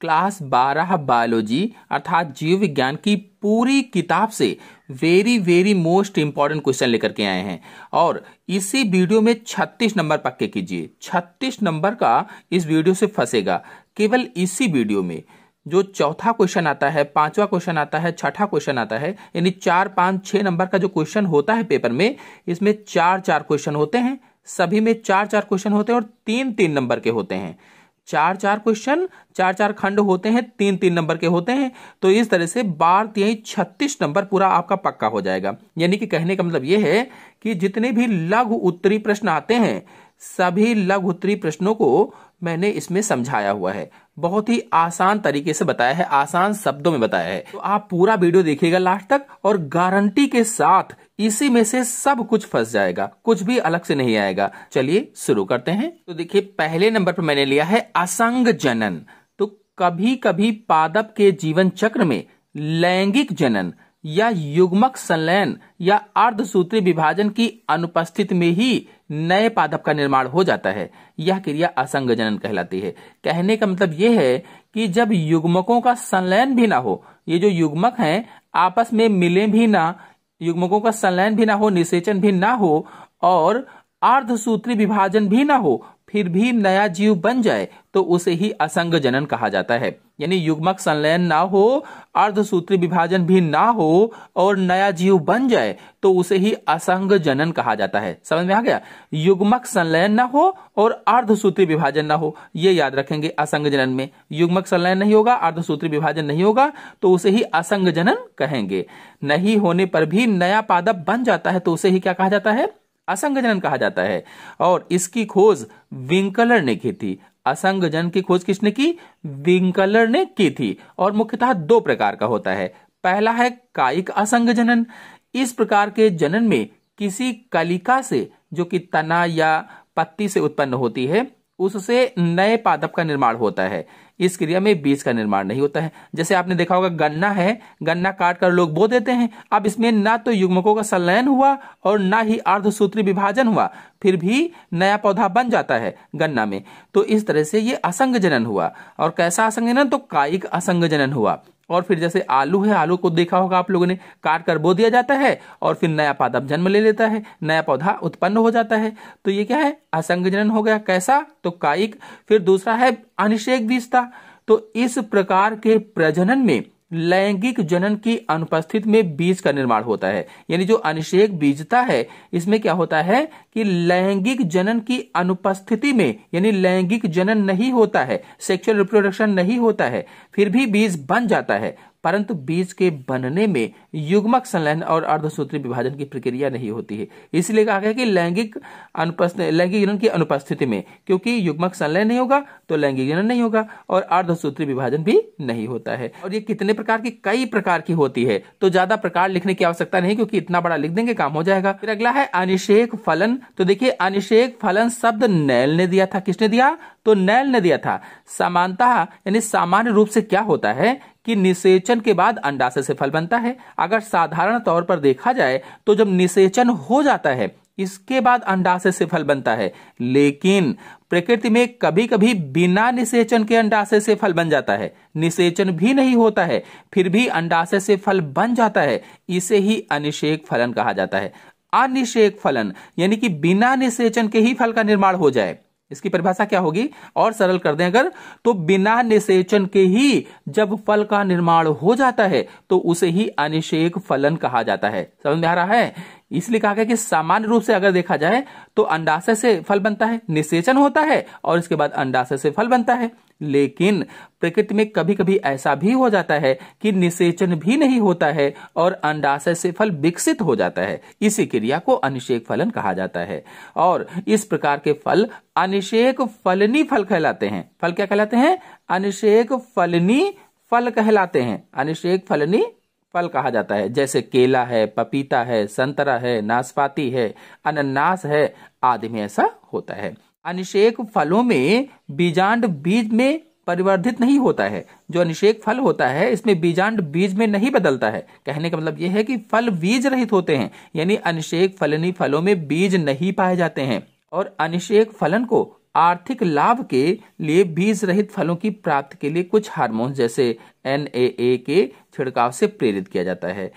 Class 12 biology अर्थात जीव विज्ञान की पूरी किताब से very very most important question लेकर के आए हैं और इसी वीडियो में 36 नंबर पक्के कीजिए 36 नंबर का इस वीडियो से फंसेगा केवल इसी वीडियो में जो चौथा क्वेश्चन आता है पांचवा क्वेश्चन आता है छठा क्वेश्चन आता है यानी चार पांच छह नंबर का जो क्वेश्चन होता है पेपर में इसमें चार चार क्वेश्चन होते हैं सभी में चार चार क्वेश्चन होते हैं और तीन तीन नंबर के होते हैं चार चार क्वेश्चन चार चार खंड होते हैं तीन तीन नंबर के होते हैं तो इस तरह से बारह यही छत्तीस नंबर पूरा आपका पक्का हो जाएगा यानी कि कहने का मतलब यह है कि जितने भी लघु उत्तरी प्रश्न आते हैं सभी लघु उत्तरी प्रश्नों को मैंने इसमें समझाया हुआ है बहुत ही आसान तरीके से बताया है आसान शब्दों में बताया है तो आप पूरा वीडियो देखिएगा लास्ट तक और गारंटी के साथ इसी में से सब कुछ फंस जाएगा कुछ भी अलग से नहीं आएगा चलिए शुरू करते हैं तो देखिए पहले नंबर पर मैंने लिया है असंग जनन तो कभी कभी पादप के जीवन चक्र में लैंगिक जनन या युग्मक संलयन या अर्धसूत्री विभाजन की अनुपस्थित में ही नए पादप का निर्माण हो जाता है यह क्रिया असंग जनन कहलाती है कहने का मतलब यह है कि जब युग्मकों का संलयन भी ना हो ये जो युग्मक हैं आपस में मिले भी ना युग्मकों का संलयन भी ना हो निषेचन भी ना हो और अर्धसूत्री विभाजन भी ना हो फिर भी नया जीव बन जाए तो उसे ही असंग जनन कहा जाता है यानी युग्मक संलयन ना हो अर्धसूत्री विभाजन भी ना हो और नया जीव बन जाए तो उसे ही असंग जनन कहा जाता है समझ में आ गया युग्मक संलयन ना हो और अर्धसूत्री विभाजन ना हो ये याद रखेंगे असंग जनन में युग्मक संलयन नहीं होगा अर्धसूत्री विभाजन नहीं होगा तो उसे ही असंग जनन कहेंगे नहीं होने पर भी नया पादप बन जाता है तो उसे ही क्या कहा जाता है असंगजनन कहा जाता है और इसकी खोज विंकलर ने की थी असंगजन की खोज किसने की विंकलर ने की थी और मुख्यतः दो प्रकार का होता है पहला है कायिक असंगजनन जनन इस प्रकार के जनन में किसी कलिका से जो कि तना या पत्ती से उत्पन्न होती है उससे नए पादप का निर्माण होता है इस क्रिया में बीज का निर्माण नहीं होता है जैसे आपने देखा होगा गन्ना है गन्ना काट कर लोग बो देते हैं अब इसमें ना तो युग्मकों का संलयन हुआ और ना ही अर्धसूत्री विभाजन हुआ फिर भी नया पौधा बन जाता है गन्ना में तो इस तरह से ये असंग जनन हुआ और कैसा असंग जनन तो कायिक असंग जनन हुआ और फिर जैसे आलू है आलू को देखा होगा आप लोगों ने काट कर बो दिया जाता है और फिर नया पादप जन्म ले लेता है नया पौधा उत्पन्न हो जाता है तो ये क्या है असंगजनन हो गया कैसा तो कायिक फिर दूसरा है अनिषेक बीजता तो इस प्रकार के प्रजनन में लैंगिक जनन की अनुपस्थिति में बीज का निर्माण होता है यानी जो अनिषेक बीजता है इसमें क्या होता है कि लैंगिक जनन की अनुपस्थिति में यानी लैंगिक जनन नहीं होता है सेक्सुअल रिप्रोडक्शन नहीं होता है फिर भी बीज बन जाता है परंतु बीज के बनने में युग्मक संलयन और अर्धसूत्री विभाजन की प्रक्रिया नहीं होती है इसलिए कहा गया कि लैंगिक अनुपस्थित लैंगिक जनन की अनुपस्थिति में क्योंकि युग्मक संलयन नहीं होगा तो लैंगिक जनन नहीं होगा और अर्धसूत्री विभाजन भी नहीं होता है और ये कितने प्रकार की कई प्रकार की होती है तो ज्यादा प्रकार लिखने की आवश्यकता नहीं क्योंकि इतना बड़ा लिख देंगे काम हो जाएगा फिर अगला है अनिषेक फलन तो देखिये अनिषेक फलन शब्द नैल ने दिया था किसने दिया तो नैल ने दिया था समानता यानी सामान्य रूप से क्या होता है कि निषेचन के बाद अंडाशय से फल बनता है अगर साधारण तौर पर देखा जाए तो जब निषेचन हो जाता है इसके बाद अंडाशय से फल बनता है लेकिन प्रकृति में कभी कभी बिना निषेचन के अंडाशय से फल बन जाता है निषेचन भी नहीं होता है फिर भी अंडाशय से फल बन जाता है इसे ही अनिषेक फलन कहा जाता है अनिषेक फलन यानी कि बिना निषेचन के ही फल का निर्माण हो जाए इसकी परिभाषा क्या होगी और सरल कर दें अगर तो बिना निषेचन के ही जब फल का निर्माण हो जाता है तो उसे ही अनिषेक फलन कहा जाता है समझ में आ रहा है इसलिए कहा गया कि सामान्य रूप से अगर देखा जाए तो अंडाशय से फल बनता है निषेचन होता है और इसके बाद अंडाशय से फल बनता है लेकिन प्रकृति में कभी कभी ऐसा भी हो जाता है कि निषेचन भी नहीं होता है और अंडाशय से फल विकसित हो जाता है इसी क्रिया को अनिषेक फलन कहा जाता है और इस प्रकार के फल अनिषेक फलनी फल कहलाते हैं फल क्या कहलाते हैं अनिषेक फलनी फल कहलाते हैं अनिषेक फलनी फल कहा जाता है जैसे केला है पपीता है संतरा है नाशपाती है अनन्नास है आदि में ऐसा होता है अनिषेक फलों में बीजांड बीज में परिवर्धित नहीं होता है जो अनिषेक फल होता है इसमें बीजांड बीज में नहीं बदलता है कहने का मतलब यह है कि फल बीज रहित होते हैं यानी अनिषेक फलनी फलों में बीज नहीं पाए जाते हैं और अनिषेक फलन को आर्थिक लाभ के लिए बीज रहित फलों की प्राप्ति के लिए कुछ हार्मोन जैसे एन के छिड़काव से प्रेरित किया जाता है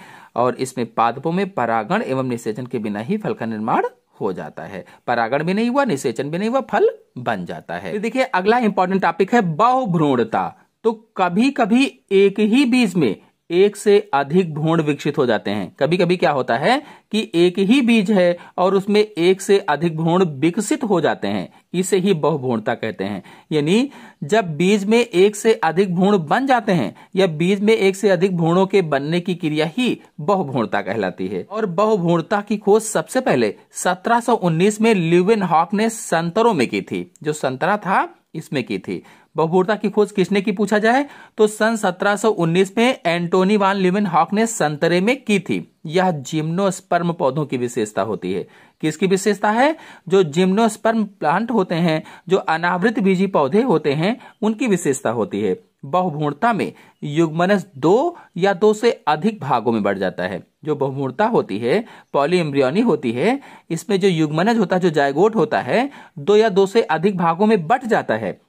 और इसमें पादपों में परागण एवं निषेचन के बिना ही फल का निर्माण हो जाता है परागण भी नहीं हुआ निषेचन भी नहीं हुआ फल बन जाता है देखिए अगला इंपॉर्टेंट टॉपिक है बहुभ्रूणता तो कभी कभी एक ही बीज में एक से अधिक भ्रूण विकसित हो जाते हैं कभी कभी क्या होता है कि एक ही बीज है और उसमें एक से अधिक भ्रूण विकसित हो जाते हैं इसे ही बहुभ्रूणता कहते हैं यानी जब बीज में एक से अधिक भ्रूण बन जाते हैं या बीज में एक से अधिक भ्रूणों के बनने की क्रिया ही बहुभ्रूणता कहलाती है और बहुभ्रूणता की खोज सबसे पहले 1719 में लिविन हॉक ने संतरों में की थी जो संतरा था इसमें की थी बहुभूरता की खोज किसने की पूछा जाए तो सन 1719 में एंटोनी वान लिविन हॉक ने संतरे में की थी यह जिम्नोस्पर्म पौधों की विशेषता होती है किसकी विशेषता है जो जिम्नोस्पर्म प्लांट होते हैं जो अनावृत बीजी पौधे होते हैं उनकी विशेषता होती है बहुभूणता में युग्मनस दो या दो से अधिक भागों में बढ़ जाता है जो बहुमूर्ता होती है पॉली होती है इसमें जो युग्मनज होता है जो जायगोट होता है दो या दो से अधिक भागों में बट जाता है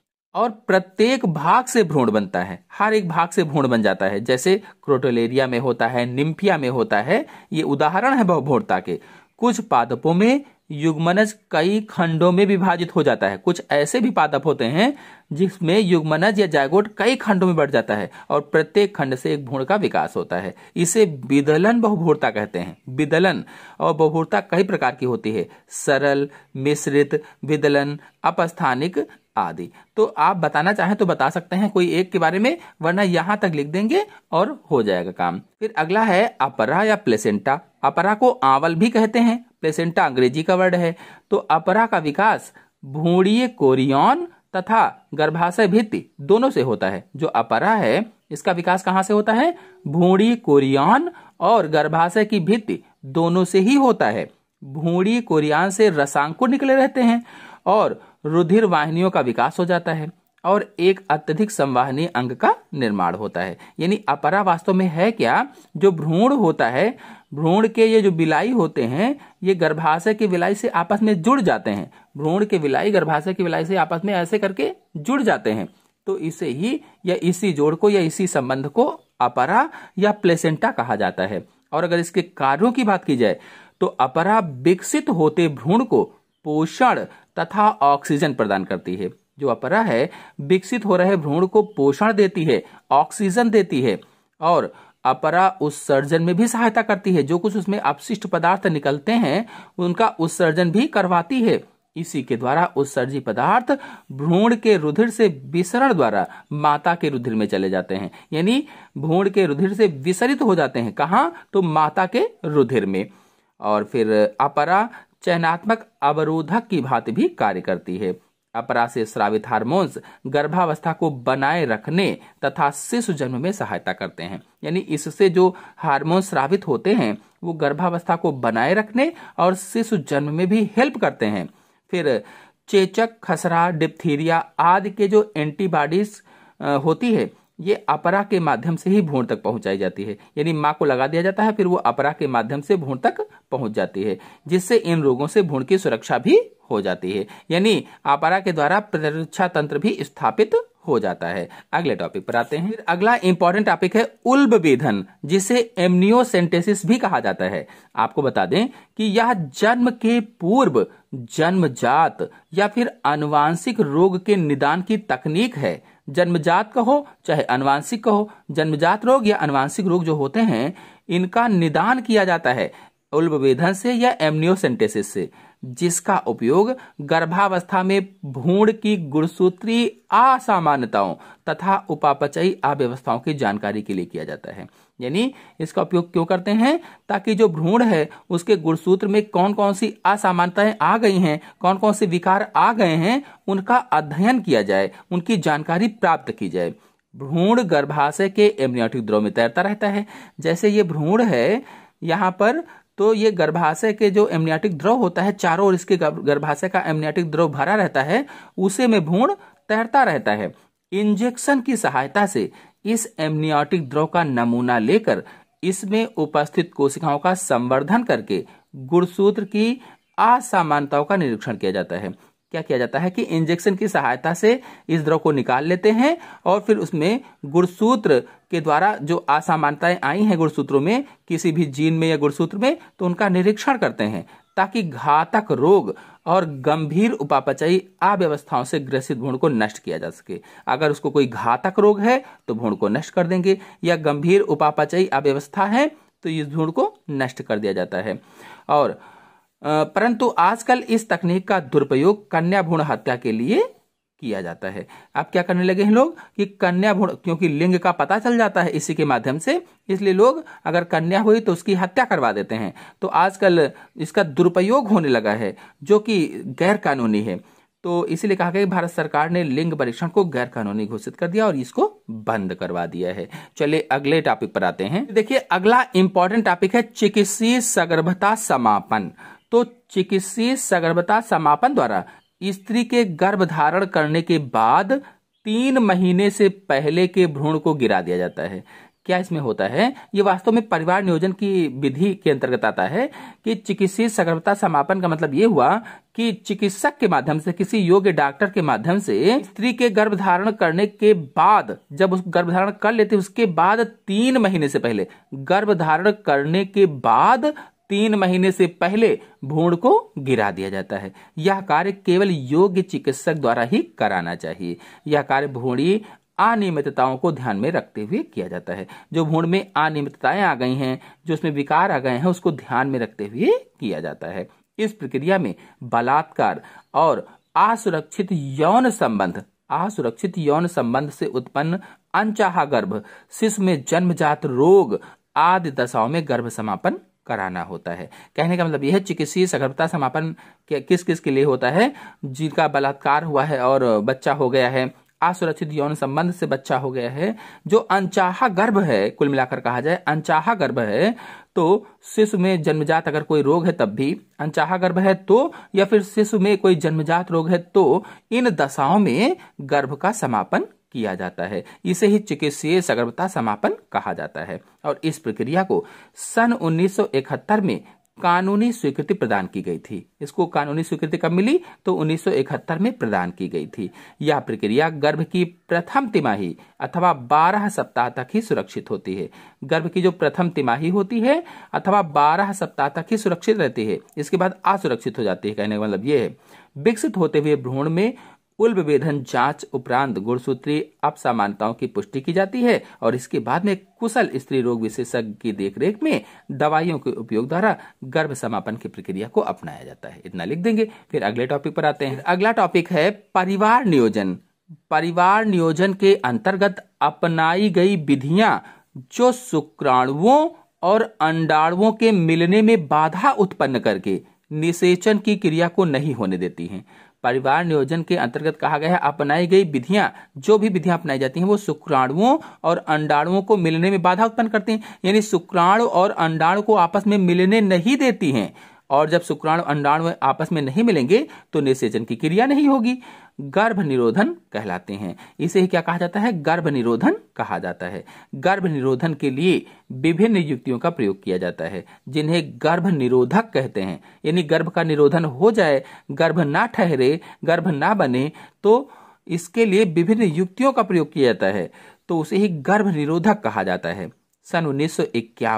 और प्रत्येक भाग से भ्रूण बनता है हर एक भाग से भ्रूण बन जाता है जैसे क्रोटोलेरिया में होता है निम्फिया में होता है ये उदाहरण है बहुभोरता के कुछ पादपों में युग्मनज कई खंडों में विभाजित हो जाता है कुछ ऐसे भी पादप होते हैं जिसमें युग्मनज या जायगोट कई खंडों में बढ़ जाता है और प्रत्येक खंड से एक भ्रूण का विकास होता है इसे विदलन बहुभूरता कहते हैं विदलन और बहुभूरता कई प्रकार की होती है सरल मिश्रित विदलन अपस्थानिक आदि तो आप बताना चाहें तो बता सकते हैं कोई एक के बारे में वरना यहां तक लिख देंगे और हो जाएगा काम फिर अगला है अपरा या प्लेसेंटा अपरा को आंवल भी कहते हैं प्लेसेंटा अंग्रेजी का वर्ड है तो अपरा का विकास भूणीय कोरियन तथा गर्भाशय भित्ति दोनों से होता है जो अपरा है इसका विकास कहाँ से होता है भूड़ी कोरियन और गर्भाशय की भित्ति दोनों से ही होता है भूड़ी कोरियान से रसांकुर निकले रहते हैं और रुधिर वाहिनियों का विकास हो जाता है और एक अत्यधिक संवाहनीय अंग का निर्माण होता है यानी अपरा वास्तव में है क्या जो भ्रूण होता है भ्रूण के ये जो विलाई होते हैं ये गर्भाशय के विलाई से आपस में जुड़ जाते हैं भ्रूण के विलाई गर्भाशय के विलाई से आपस में ऐसे करके जुड़ जाते हैं तो इसे ही या इसी जोड़ को या इसी संबंध को अपरा या प्लेसेंटा कहा जाता है और अगर इसके कार्यों की बात की जाए तो अपरा विकसित होते भ्रूण को पोषण तथा ऑक्सीजन प्रदान करती है जो अपरा है विकसित हो रहे भ्रूण को पोषण देती है ऑक्सीजन देती है और अपरा उत्सर्जन में भी सहायता करती है जो कुछ उसमें अपशिष्ट पदार्थ निकलते हैं उनका उत्सर्जन भी करवाती है इसी के द्वारा उत्सर्जी पदार्थ भ्रूण के रुधिर से विसरण द्वारा माता के रुधिर में चले जाते हैं यानी भ्रूण के रुधिर से विसरित हो जाते हैं कहाँ तो माता के रुधिर में और फिर अपरा चयनात्मक अवरोधक की भांति भी कार्य करती है अपरा से श्रावित हार्मोन्स गर्भावस्था को बनाए रखने तथा शिशु जन्म में सहायता करते हैं यानी इससे जो हार्मोन श्रावित होते हैं वो गर्भावस्था को बनाए रखने और शिशु जन्म में भी हेल्प करते हैं फिर चेचक खसरा डिप्थीरिया आदि के जो एंटीबॉडीज होती है ये अपरा के माध्यम से ही भ्रूण तक पहुंचाई जाती है यानी माँ को लगा दिया जाता है फिर वो अपरा के माध्यम से भ्रूण तक पहुंच जाती है जिससे इन रोगों से भ्रूण की सुरक्षा भी हो जाती है यानी अपरा के द्वारा प्रतिरक्षा तंत्र भी स्थापित हो जाता है अगले टॉपिक पर आते हैं अगला इंपॉर्टेंट टॉपिक है उल्ब वेधन जिसे एमनियोसेंटेसिस भी कहा जाता है आपको बता दें कि यह जन्म के पूर्व जन्मजात या फिर अनुवांशिक रोग के निदान की तकनीक है जन्मजात का हो चाहे अनुवांशिक का हो जन्मजात रोग या अनुवांशिक रोग जो होते हैं इनका निदान किया जाता है उल्बवेधन से या एमनियोसेंटेसिस से जिसका उपयोग गर्भावस्था में भूण की गुणसूत्री असामान्यताओं तथा उपापचयी अव्यवस्थाओं की जानकारी के लिए किया जाता है यानी इसका उपयोग क्यों करते हैं ताकि जो भ्रूण है उसके गुणसूत्र में कौन कौन सी असामानताएं आ गई हैं कौन कौन से विकार आ गए हैं उनका अध्ययन किया जाए उनकी जानकारी प्राप्त की जाए भ्रूण गर्भाशय के एमनियोटिक द्रव में तैरता रहता है जैसे ये भ्रूण है यहाँ पर तो ये गर्भाशय के जो एमनियाटिक द्रव होता है चारों ओर इसके गर्भाशय का एमनियाटिक द्रव भरा रहता है उसे में भ्रूण तैरता रहता है इंजेक्शन की सहायता से इस एमनियोटिक द्रव का नमूना लेकर इसमें उपस्थित कोशिकाओं का संवर्धन करके गुणसूत्र की असामानताओं का निरीक्षण किया जाता है क्या किया जाता है कि इंजेक्शन की सहायता से इस द्रव को निकाल लेते हैं और फिर उसमें गुणसूत्र के द्वारा जो असामानताएं आई हैं गुणसूत्रों में किसी भी जीन में या गुणसूत्र में तो उनका निरीक्षण करते हैं ताकि घातक रोग और गंभीर उपापचयी अव्यवस्थाओं से ग्रसित भ्रूण को नष्ट किया जा सके अगर उसको कोई घातक रोग है तो भ्रूण को नष्ट कर देंगे या गंभीर उपापचयी अव्यवस्था है तो इस भ्रूण को नष्ट कर दिया जाता है और परंतु आजकल इस तकनीक का दुरुपयोग कन्या भ्रूण हत्या के लिए किया जाता है अब क्या करने लगे हैं लोग कि कन्या भ्रूण क्योंकि लिंग का पता चल जाता है इसी के माध्यम से इसलिए लोग अगर कन्या हुई तो उसकी हत्या करवा देते हैं तो आजकल इसका दुरुपयोग होने लगा है जो कि गैर कानूनी है तो इसीलिए कहा गया भारत सरकार ने लिंग परीक्षण को गैर कानूनी घोषित कर दिया और इसको बंद करवा दिया है चलिए अगले टॉपिक पर आते हैं देखिए अगला इंपॉर्टेंट टॉपिक है चिकित्सीय सगर्भता समापन तो चिकित्सीय सगर्भता समापन द्वारा स्त्री के गर्भ धारण करने के बाद तीन महीने से पहले के भ्रूण को गिरा दिया जाता है क्या इसमें होता है ये वास्तव में परिवार नियोजन की विधि के अंतर्गत आता है कि चिकित्सीय सगर्भता समापन का मतलब ये हुआ कि चिकित्सक के माध्यम से किसी योग्य डॉक्टर के माध्यम से स्त्री के गर्भ धारण करने के बाद जब उस गर्भ धारण कर लेते उसके बाद तीन महीने से पहले गर्भ धारण करने के बाद तीन महीने से पहले भूण को गिरा दिया जाता है यह कार्य केवल योग्य चिकित्सक द्वारा ही कराना चाहिए यह कार्य भूणी अनियमितताओं को ध्यान में रखते हुए किया जाता है जो भूण में अनियमितताएं आ गई हैं जो उसमें विकार आ गए हैं उसको ध्यान में रखते हुए किया जाता है इस प्रक्रिया में बलात्कार और असुरक्षित यौन संबंध असुरक्षित यौन संबंध से उत्पन्न अनचाहा गर्भ शिशु में जन्मजात रोग आदि दशाओं में गर्भ समापन कराना होता है कहने का मतलब यह है चिकित्सीय सगर्भता समापन किस किस के लिए होता है जिनका बलात्कार हुआ है और बच्चा हो गया है असुरक्षित यौन संबंध से बच्चा हो गया है जो अनचाहा गर्भ है कुल मिलाकर कहा जाए अनचाहा गर्भ है तो शिशु में जन्मजात अगर कोई रोग है तब भी अनचाहा गर्भ है तो या फिर शिशु में कोई जन्मजात रोग है तो इन दशाओं में गर्भ का समापन किया जाता है इसे ही चिकित्सीय सगर्भता समापन कहा जाता है और इस प्रक्रिया को सन 1971 में कानूनी स्वीकृति प्रदान की गई थी इसको कानूनी स्वीकृति कब मिली तो 1971 में प्रदान की गई थी यह प्रक्रिया गर्भ की प्रथम तिमाही अथवा 12 सप्ताह तक ही सुरक्षित होती है गर्भ की जो प्रथम तिमाही होती है अथवा 12 सप्ताह तक ही सुरक्षित रहती है इसके बाद असुरक्षित हो जाती है कहने का मतलब यह है विकसित होते हुए भ्रूण में विभेदन जांच उपरांत गुणसूत्री अपसामानताओं की पुष्टि की जाती है और इसके बाद में कुशल स्त्री रोग विशेषज्ञ की देखरेख में दवाइयों के उपयोग द्वारा गर्भ समापन की प्रक्रिया को अपनाया जाता है इतना लिख देंगे फिर अगले टॉपिक पर आते हैं अगला टॉपिक है परिवार नियोजन परिवार नियोजन के अंतर्गत अपनाई गई विधियां जो शुक्राणुओं और अंडाणुओं के मिलने में बाधा उत्पन्न करके निषेचन की क्रिया को नहीं होने देती हैं परिवार नियोजन के अंतर्गत कहा गया है अपनाई गई विधियां जो भी विधियां अपनाई जाती हैं वो शुक्राणुओं और अंडाणुओं को मिलने में बाधा उत्पन्न करती हैं यानी शुक्राणु और अंडाणु को आपस में मिलने नहीं देती हैं और जब शुक्राणु अंडाणु आपस में नहीं मिलेंगे तो निषेचन की क्रिया नहीं होगी गर्भ निरोधन कहलाते हैं इसे ही क्या कहा जाता है गर्भ निरोधन कहा जाता है गर्भ निरोधन के लिए विभिन्न युक्तियों का प्रयोग किया जाता है जिन्हें गर्भ निरोधक कहते हैं यानी गर्भ का निरोधन हो जाए गर्भ ना ठहरे गर्भ ना बने तो इसके लिए विभिन्न युक्तियों का प्रयोग किया जाता है तो उसे ही गर्भ निरोधक कहा जाता है सन उन्नीस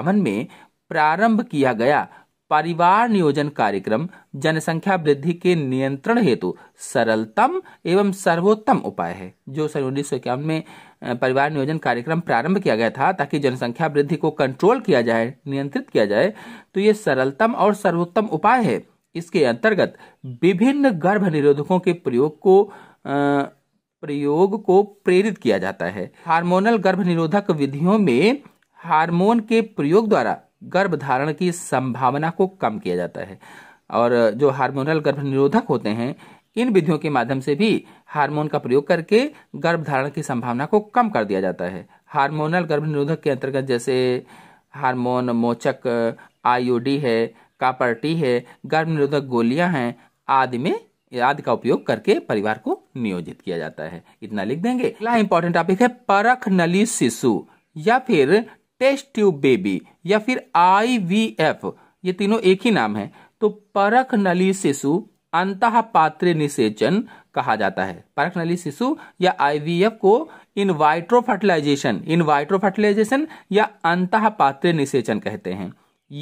में प्रारंभ किया गया परिवार नियोजन कार्यक्रम जनसंख्या वृद्धि के नियंत्रण हेतु सरलतम एवं सर्वोत्तम उपाय है जो सन उन्नीस में परिवार नियोजन कार्यक्रम प्रारंभ किया गया था ताकि जनसंख्या वृद्धि को कंट्रोल किया जाए नियंत्रित किया जाए तो ये सरलतम और सर्वोत्तम उपाय है इसके अंतर्गत विभिन्न गर्भ निरोधकों के प्रयोग को आ, प्रयोग को प्रेरित किया जाता है हार्मोनल गर्भ निरोधक विधियों में हार्मोन के प्रयोग द्वारा गर्भधारण की संभावना को कम किया जाता है और जो हार्मोनल गर्भ निरोधक होते हैं इन विधियों के माध्यम से भी हार्मोन का प्रयोग करके गर्भधारण की संभावना को कम कर दिया जाता है हार्मोनल गर्भ निरोधक के अंतर्गत जैसे हार्मोन मोचक आईओडी है कापर टी है गर्भ निरोधक गोलियां हैं आदि में आदि का उपयोग करके परिवार को नियोजित किया जाता है इतना लिख देंगे अगला इंपॉर्टेंट टॉपिक है परख नली शिशु या फिर टेस्ट ट्यूब बेबी या फिर आईवीएफ ये तीनों एक ही नाम है तो परख नली शिशु अंत पात्र निषेचन कहा जाता है परख नली शिशु या आईवीएफ को इनवाइट्रो फर्टिलाइजेशन इनवाइट्रो फर्टिलाइजेशन या अंत पात्र निषेचन कहते हैं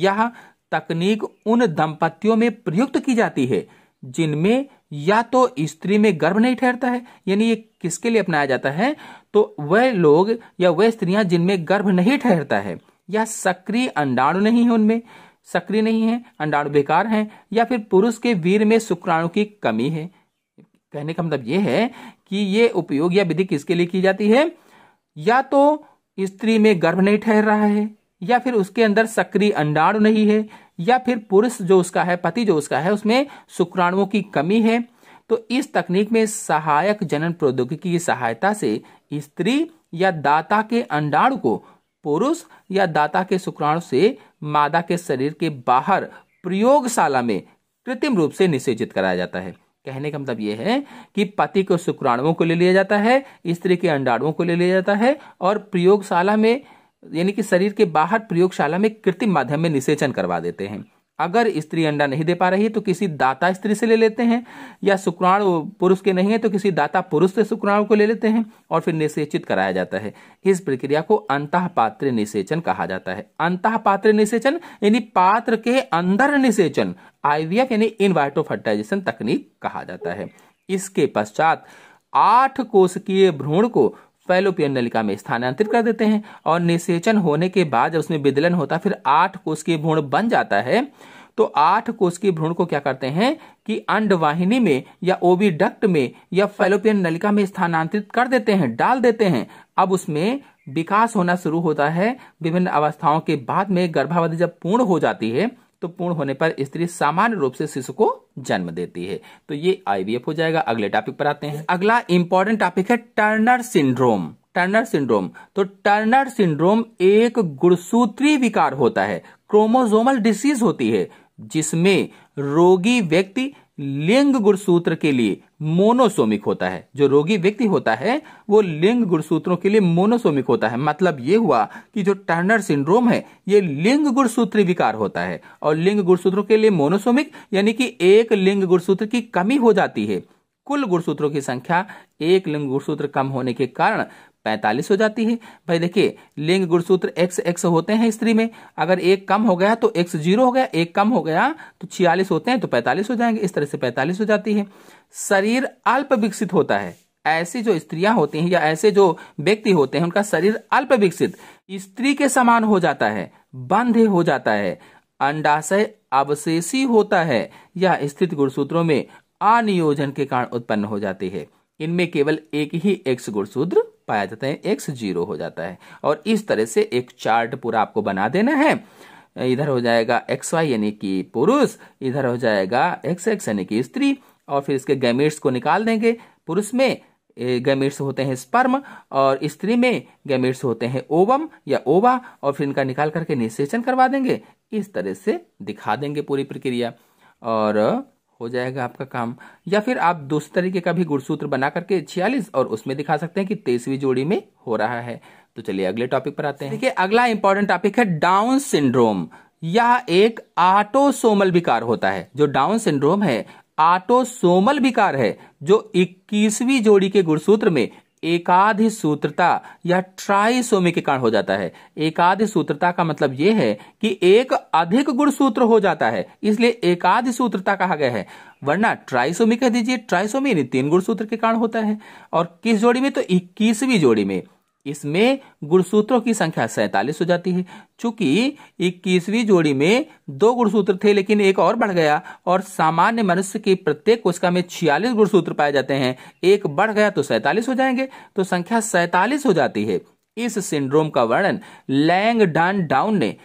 यह तकनीक उन दंपतियों में प्रयुक्त की जाती है जिनमें या तो स्त्री में गर्भ नहीं ठहरता है यानी ये किसके लिए अपनाया जाता है तो वह लोग या वह स्त्रियां जिनमें गर्भ नहीं ठहरता है या सक्रिय अंडाणु नहीं है उनमें सक्रिय नहीं है अंडाणु बेकार हैं या फिर पुरुष के वीर में शुक्राणु की कमी है कहने का मतलब यह है कि ये उपयोग या विधि किसके लिए की जाती है या तो स्त्री में गर्भ नहीं ठहर रहा है या फिर उसके अंदर सक्रिय अंडाणु नहीं है या फिर पुरुष जो उसका है पति जो उसका है उसमें शुक्राणुओं की कमी है तो इस तकनीक में सहायक जनन प्रौद्योगिकी की सहायता से स्त्री या दाता के अंडाणु को पुरुष या दाता के शुक्राणु से मादा के शरीर के बाहर प्रयोगशाला में कृत्रिम रूप से निषेचित कराया जाता है कहने का मतलब यह है कि पति को शुक्राणुओं को ले लिया जाता है स्त्री के अंडाणुओं को ले लिया जाता है और प्रयोगशाला में यानी कि शरीर के बाहर प्रयोगशाला में कृत्रिम माध्यम में निषेचन करवा देते हैं अगर स्त्री अंडा नहीं दे पा रही है तो किसी दाता स्त्री से ले लेते हैं या शुक्राणु पुरुष के नहीं है तो किसी दाता पुरुष से शुक्राणु को ले लेते हैं और फिर निषेचित कराया जाता है इस प्रक्रिया को अंत पात्र निषेचन कहा जाता है अंत पात्र निषेचन यानी पात्र के अंदर निषेचन आईवीएफ यानी इनवाइटो फर्टिलाइजेशन तकनीक कहा जाता है इसके पश्चात आठ कोशिकीय भ्रूण को फैलोपियन नलिका में स्थानांतरित कर देते हैं और निषेचन होने के बाद जब उसमें विदलन होता है फिर आठ कोष के भ्रूण बन जाता है तो आठ कोष के भ्रूण को क्या करते हैं कि अंडवाहिनी में या ओवी डक्ट में या फैलोपियन नलिका में स्थानांतरित कर देते हैं डाल देते हैं अब उसमें विकास होना शुरू होता है विभिन्न अवस्थाओं के बाद में गर्भावधि जब पूर्ण हो जाती है तो पूर्ण होने पर स्त्री सामान्य रूप से शिशु को जन्म देती है तो ये आईवीएफ हो जाएगा अगले टॉपिक पर आते हैं अगला इंपॉर्टेंट टॉपिक है टर्नर सिंड्रोम टर्नर सिंड्रोम तो टर्नर सिंड्रोम एक गुणसूत्री विकार होता है क्रोमोजोमल डिसीज होती है जिसमें रोगी व्यक्ति लिंग गुणसूत्र के लिए मोनोसोमिक होता है जो रोगी व्यक्ति होता है वो लिंग गुणसूत्रों के लिए मोनोसोमिक होता है मतलब ये हुआ कि जो टर्नर सिंड्रोम है ये लिंग गुणसूत्री विकार होता है और लिंग गुणसूत्रों के लिए मोनोसोमिक यानी कि एक लिंग गुणसूत्र की कमी हो जाती है कुल गुणसूत्रों की संख्या एक लिंग गुणसूत्र कम होने के कारण पैंतालीस हो जाती है भाई देखिए लिंग गुणसूत्र एक्स एक्स होते हैं स्त्री में अगर एक कम हो गया तो एक्स जीरो हो गया एक कम हो गया तो छियालीस होते हैं तो पैंतालीस हो जाएंगे इस तरह से पैंतालीस हो जाती है शरीर अल्प विकसित होता है ऐसी जो स्त्रियां होती हैं या ऐसे जो व्यक्ति होते हैं उनका शरीर अल्प विकसित स्त्री के समान हो जाता है बंध हो जाता है अंडाशय अवशेषी होता है या स्थित गुणसूत्रों में अनियोजन के कारण उत्पन्न हो जाती है इनमें केवल एक ही एक्स गुणसूत्र पाया जाता है एक्स जीरो हो जाता है और इस तरह से एक चार्ट पूरा आपको बना देना है इधर हो जाएगा एक्स वाई यानी कि पुरुष इधर हो जाएगा एक्स एक्स यानी कि स्त्री और फिर इसके गैमेट्स को निकाल देंगे पुरुष में गैमेट्स होते हैं स्पर्म और स्त्री में गैमेट्स होते हैं ओवम या ओवा और फिर इनका निकाल करके निषेचन करवा देंगे इस तरह से दिखा देंगे पूरी प्रक्रिया और हो जाएगा आपका काम या फिर आप दूसरे तरीके का भी गुणसूत्र बना करके छियालीस और उसमें दिखा सकते हैं कि तेईसवीं जोड़ी में हो रहा है तो चलिए अगले टॉपिक पर आते हैं देखिए अगला इंपॉर्टेंट टॉपिक है डाउन सिंड्रोम यह एक आटोसोमल विकार होता है जो डाउन सिंड्रोम है आटोसोमल विकार है जो 21वीं जोड़ी के गुणसूत्र में एकाधि सूत्रता या ट्राइसोमी के कारण हो जाता है एकाधि सूत्रता का मतलब यह है कि एक अधिक गुण सूत्र हो जाता है इसलिए एकाधि सूत्रता कहा गया है वरना ट्राइसोमी कह दीजिए ट्राइसोमी तीन गुण सूत्र के कारण होता है और किस जोड़ी में तो इक्कीसवीं जोड़ी में इसमें गुणसूत्रों की संख्या सैतालीस हो जाती है चूंकि इक्कीसवीं जोड़ी में दो गुणसूत्र थे लेकिन एक और बढ़ गया और सामान्य मनुष्य की प्रत्येक कोशिका में छियालीस गुणसूत्र पाए जाते हैं एक बढ़ गया तो सैतालीस हो जाएंगे तो संख्या सैतालीस हो जाती है इस सिंड्रोम का वर्णन लैंग डन डाउन ने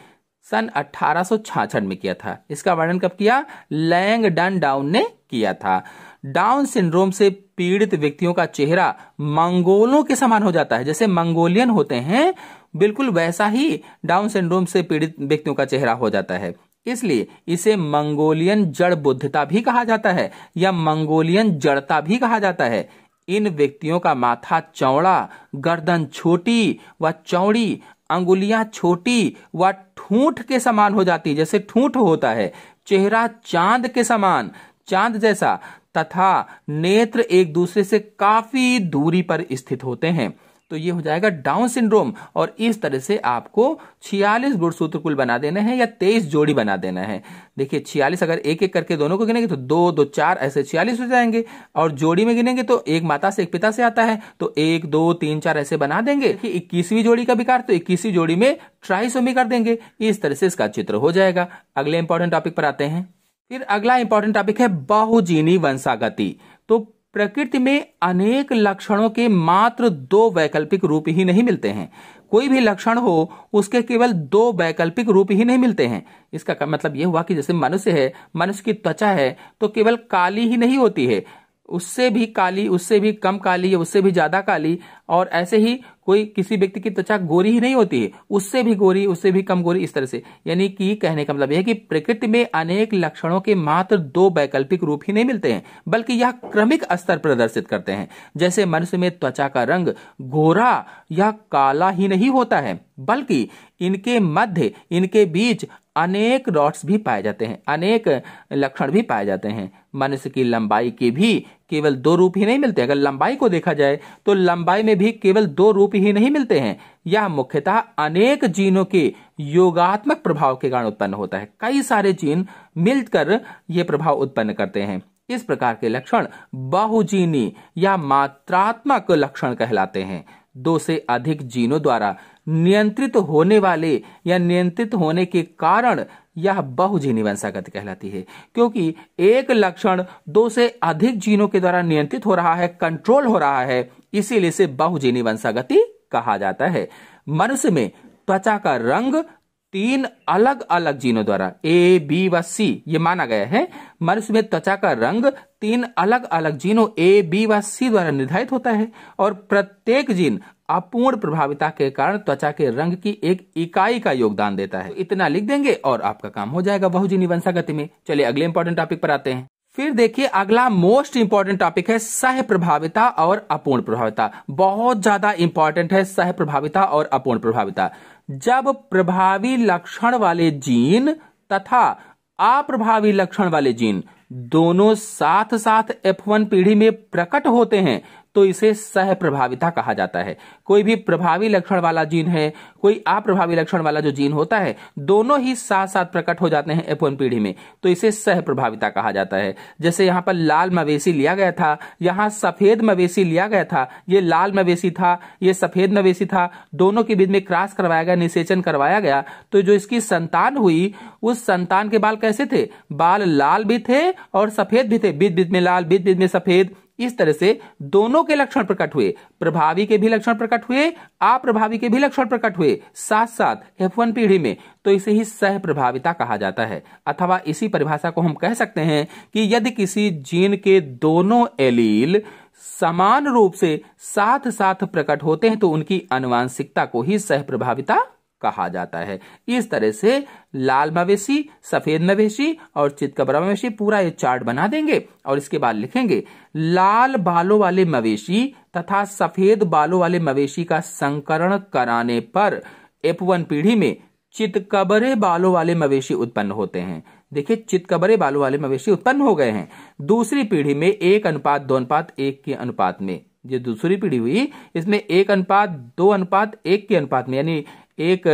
सन अठारह में किया था इसका वर्णन कब किया लैंग डन डाउन ने किया था डाउन सिंड्रोम से पीड़ित व्यक्तियों का चेहरा मंगोलों के समान हो जाता है जैसे मंगोलियन होते हैं बिल्कुल वैसा ही डाउन सिंड्रोम से पीड़ित व्यक्तियों का चेहरा हो जाता है इसलिए इसे मंगोलियन जड़ बुद्धता भी कहा जाता है या मंगोलियन जड़ता भी कहा जाता है इन व्यक्तियों का माथा चौड़ा गर्दन छोटी व चौड़ी अंगुलियां छोटी व ठूठ के समान हो जाती जैसे ठूठ होता है चेहरा चांद के समान चांद जैसा तथा नेत्र एक दूसरे से काफी दूरी पर स्थित होते हैं तो ये हो जाएगा डाउन सिंड्रोम और इस तरह से आपको 46 गुणसूत्र कुल बना देना है या 23 जोड़ी बना देना है देखिए 46 अगर एक एक करके दोनों को गिनेंगे तो दो दो चार ऐसे 46 हो जाएंगे और जोड़ी में गिनेंगे तो एक माता से एक पिता से आता है तो एक दो तीन चार ऐसे बना देंगे इक्कीसवीं जोड़ी का विकार तो इक्कीसवीं जोड़ी में ट्राइसोमी कर देंगे इस तरह से इसका चित्र हो जाएगा अगले इंपॉर्टेंट टॉपिक पर आते हैं फिर अगला इंपॉर्टेंट टॉपिक है बहुजीनी वंशागति तो प्रकृति में अनेक लक्षणों के मात्र दो वैकल्पिक रूप ही नहीं मिलते हैं कोई भी लक्षण हो उसके केवल दो वैकल्पिक रूप ही नहीं मिलते हैं इसका मतलब यह हुआ कि जैसे मनुष्य है मनुष्य की त्वचा है तो केवल काली ही नहीं होती है उससे भी काली उससे भी कम काली या उससे भी ज्यादा काली और ऐसे ही कोई किसी व्यक्ति की त्वचा गोरी ही नहीं होती है उससे भी गोरी उससे भी कम गोरी इस तरह से यानी कि कहने का मतलब यह कि प्रकृति में अनेक लक्षणों के मात्र दो वैकल्पिक रूप ही नहीं मिलते हैं बल्कि यह क्रमिक स्तर प्रदर्शित करते हैं जैसे मनुष्य में त्वचा का रंग गोरा या काला ही नहीं होता है बल्कि इनके मध्य इनके बीच अनेक डॉट्स भी पाए जाते हैं अनेक लक्षण भी पाए जाते हैं मनुष्य की लंबाई के भी केवल दो रूप ही नहीं मिलते अगर लंबाई को देखा जाए तो लंबाई में भी केवल दो रूप ही नहीं मिलते हैं यह मुख्यतः अनेक जीनों के योगात्मक प्रभाव के कारण उत्पन्न होता है कई सारे जीन मिलकर यह प्रभाव उत्पन्न करते हैं इस प्रकार के लक्षण बहुजीनी या मात्रात्मक लक्षण कहलाते हैं दो से अधिक जीनों द्वारा नियंत्रित होने वाले या नियंत्रित होने के कारण यह बहुजीनी वंशागति कहलाती है क्योंकि एक लक्षण दो से अधिक जीनों के द्वारा नियंत्रित हो रहा है कंट्रोल हो रहा है इसीलिए इसे बहुजीनी वंशागति कहा जाता है मनुष्य में त्वचा का रंग तीन अलग अलग जीनों द्वारा ए बी व सी ये माना गया है मनुष्य में त्वचा का रंग तीन अलग अलग जीनों ए बी व सी द्वारा निर्धारित होता है और प्रत्येक जीन अपूर्ण प्रभाविता के कारण त्वचा के रंग की एक इकाई का योगदान देता है तो इतना लिख देंगे और आपका काम हो जाएगा बहुजनी गति में चलिए अगले इंपॉर्टेंट टॉपिक पर आते हैं फिर देखिए अगला मोस्ट इम्पोर्टेंट टॉपिक है सह प्रभाविता और अपूर्ण प्रभाविता बहुत ज्यादा इंपॉर्टेंट है सह प्रभाविता और अपूर्ण प्रभाविता जब प्रभावी लक्षण वाले जीन तथा अप्रभावी लक्षण वाले जीन दोनों साथ साथ F1 पीढ़ी में प्रकट होते हैं तो इसे सह प्रभाविता कहा जाता है कोई भी प्रभावी लक्षण वाला जीन है कोई अप्रभावी लक्षण वाला जो जीन होता है दोनों ही साथ साथ प्रकट हो जाते हैं एपोन पीढ़ी में तो इसे सह प्रभाविता कहा जाता है जैसे यहाँ पर लाल मवेशी लिया गया था यहाँ सफेद मवेशी लिया गया था ये लाल मवेशी था ये सफेद मवेशी था दोनों के बीच में क्रॉस करवाया गया निषेचन करवाया गया तो जो इसकी संतान हुई उस संतान के बाल कैसे थे बाल लाल भी थे और सफेद भी थे बीच बीच में लाल बीच बीच में सफेद इस तरह से दोनों के लक्षण प्रकट हुए प्रभावी के भी लक्षण प्रकट हुए अप्रभावी के भी लक्षण प्रकट हुए साथ साथ एफ वन पीढ़ी में तो इसे ही सह प्रभाविता कहा जाता है अथवा इसी परिभाषा को हम कह सकते हैं कि यदि किसी जीन के दोनों एलील समान रूप से साथ साथ प्रकट होते हैं तो उनकी अनुवांशिकता को ही सह प्रभाविता कहा जाता है इस तरह से लाल मवेशी सफेद मवेशी और चितकबरा मवेशी पूरा ये चार्ट बना देंगे और इसके बाद लिखेंगे लाल बालों वाले मवेशी तथा सफेद बालों वाले मवेशी का संकरण कराने पर एपवन पीढ़ी में चितकबरे बालों वाले मवेशी उत्पन्न होते हैं देखिए चितकबरे बालों वाले मवेशी उत्पन्न हो गए हैं दूसरी पीढ़ी में एक अनुपात दो अनुपात एक के अनुपात में जो दूसरी पीढ़ी हुई इसमें एक अनुपात दो अनुपात एक के अनुपात में यानी एक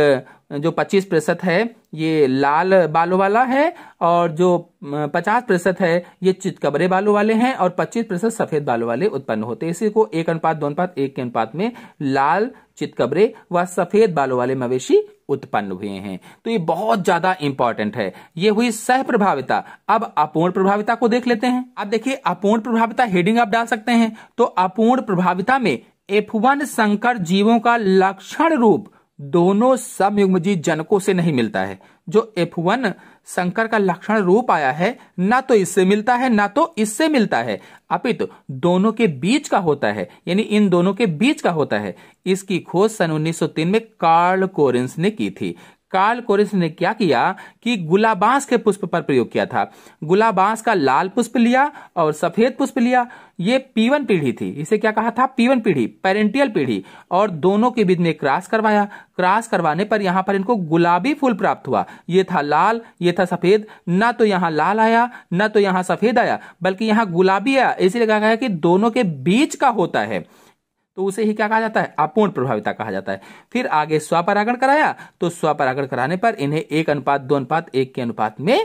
जो 25 प्रतिशत है ये लाल बालों वाला है और जो 50 प्रतिशत है ये चितकबरे बालों वाले हैं और 25 प्रतिशत सफेद बालों वाले उत्पन्न होते हैं इसी को एक अनुपात दो अनुपात एक के अनुपात में लाल चितकबरे व सफेद बालों वाले मवेशी उत्पन्न हुए हैं तो ये बहुत ज्यादा इंपॉर्टेंट है ये हुई सह प्रभाविता अब अपूर्ण प्रभाविता को देख लेते हैं आप देखिए अपूर्ण प्रभाविता हेडिंग आप डाल सकते हैं तो अपूर्ण प्रभाविता में एफ वन संकर जीवों का लक्षण रूप दोनों समयुग्मजी जनकों से नहीं मिलता है जो F1 संकर का लक्षण रूप आया है ना तो इससे मिलता है ना तो इससे मिलता है अपित तो दोनों के बीच का होता है यानी इन दोनों के बीच का होता है इसकी खोज सन 1903 में कार्ल कोरिंस ने की थी कार्ल कोरिस ने क्या किया कि गुलाबास के पुष्प पर प्रयोग किया था गुलाबास का लाल पुष्प लिया और सफेद पुष्प लिया ये पीवन पीढ़ी थी इसे क्या कहा था पीवन पीढ़ी पेरेंटियल पीढ़ी और दोनों के बीच में क्रास करवाया क्रास करवाने पर यहां पर इनको गुलाबी फूल प्राप्त हुआ ये था लाल ये था सफेद ना तो यहाँ लाल आया ना तो यहाँ सफेद आया बल्कि यहां गुलाबी आया इसीलिए कहा गया कि दोनों के बीच का होता है तो उसे ही क्या कहा जाता है अपूर्ण प्रभाविता कहा जाता है फिर आगे स्वपरागण कराया तो स्वपरागण कराने पर इन्हें एक अनुपात दो अनुपात एक के अनुपात में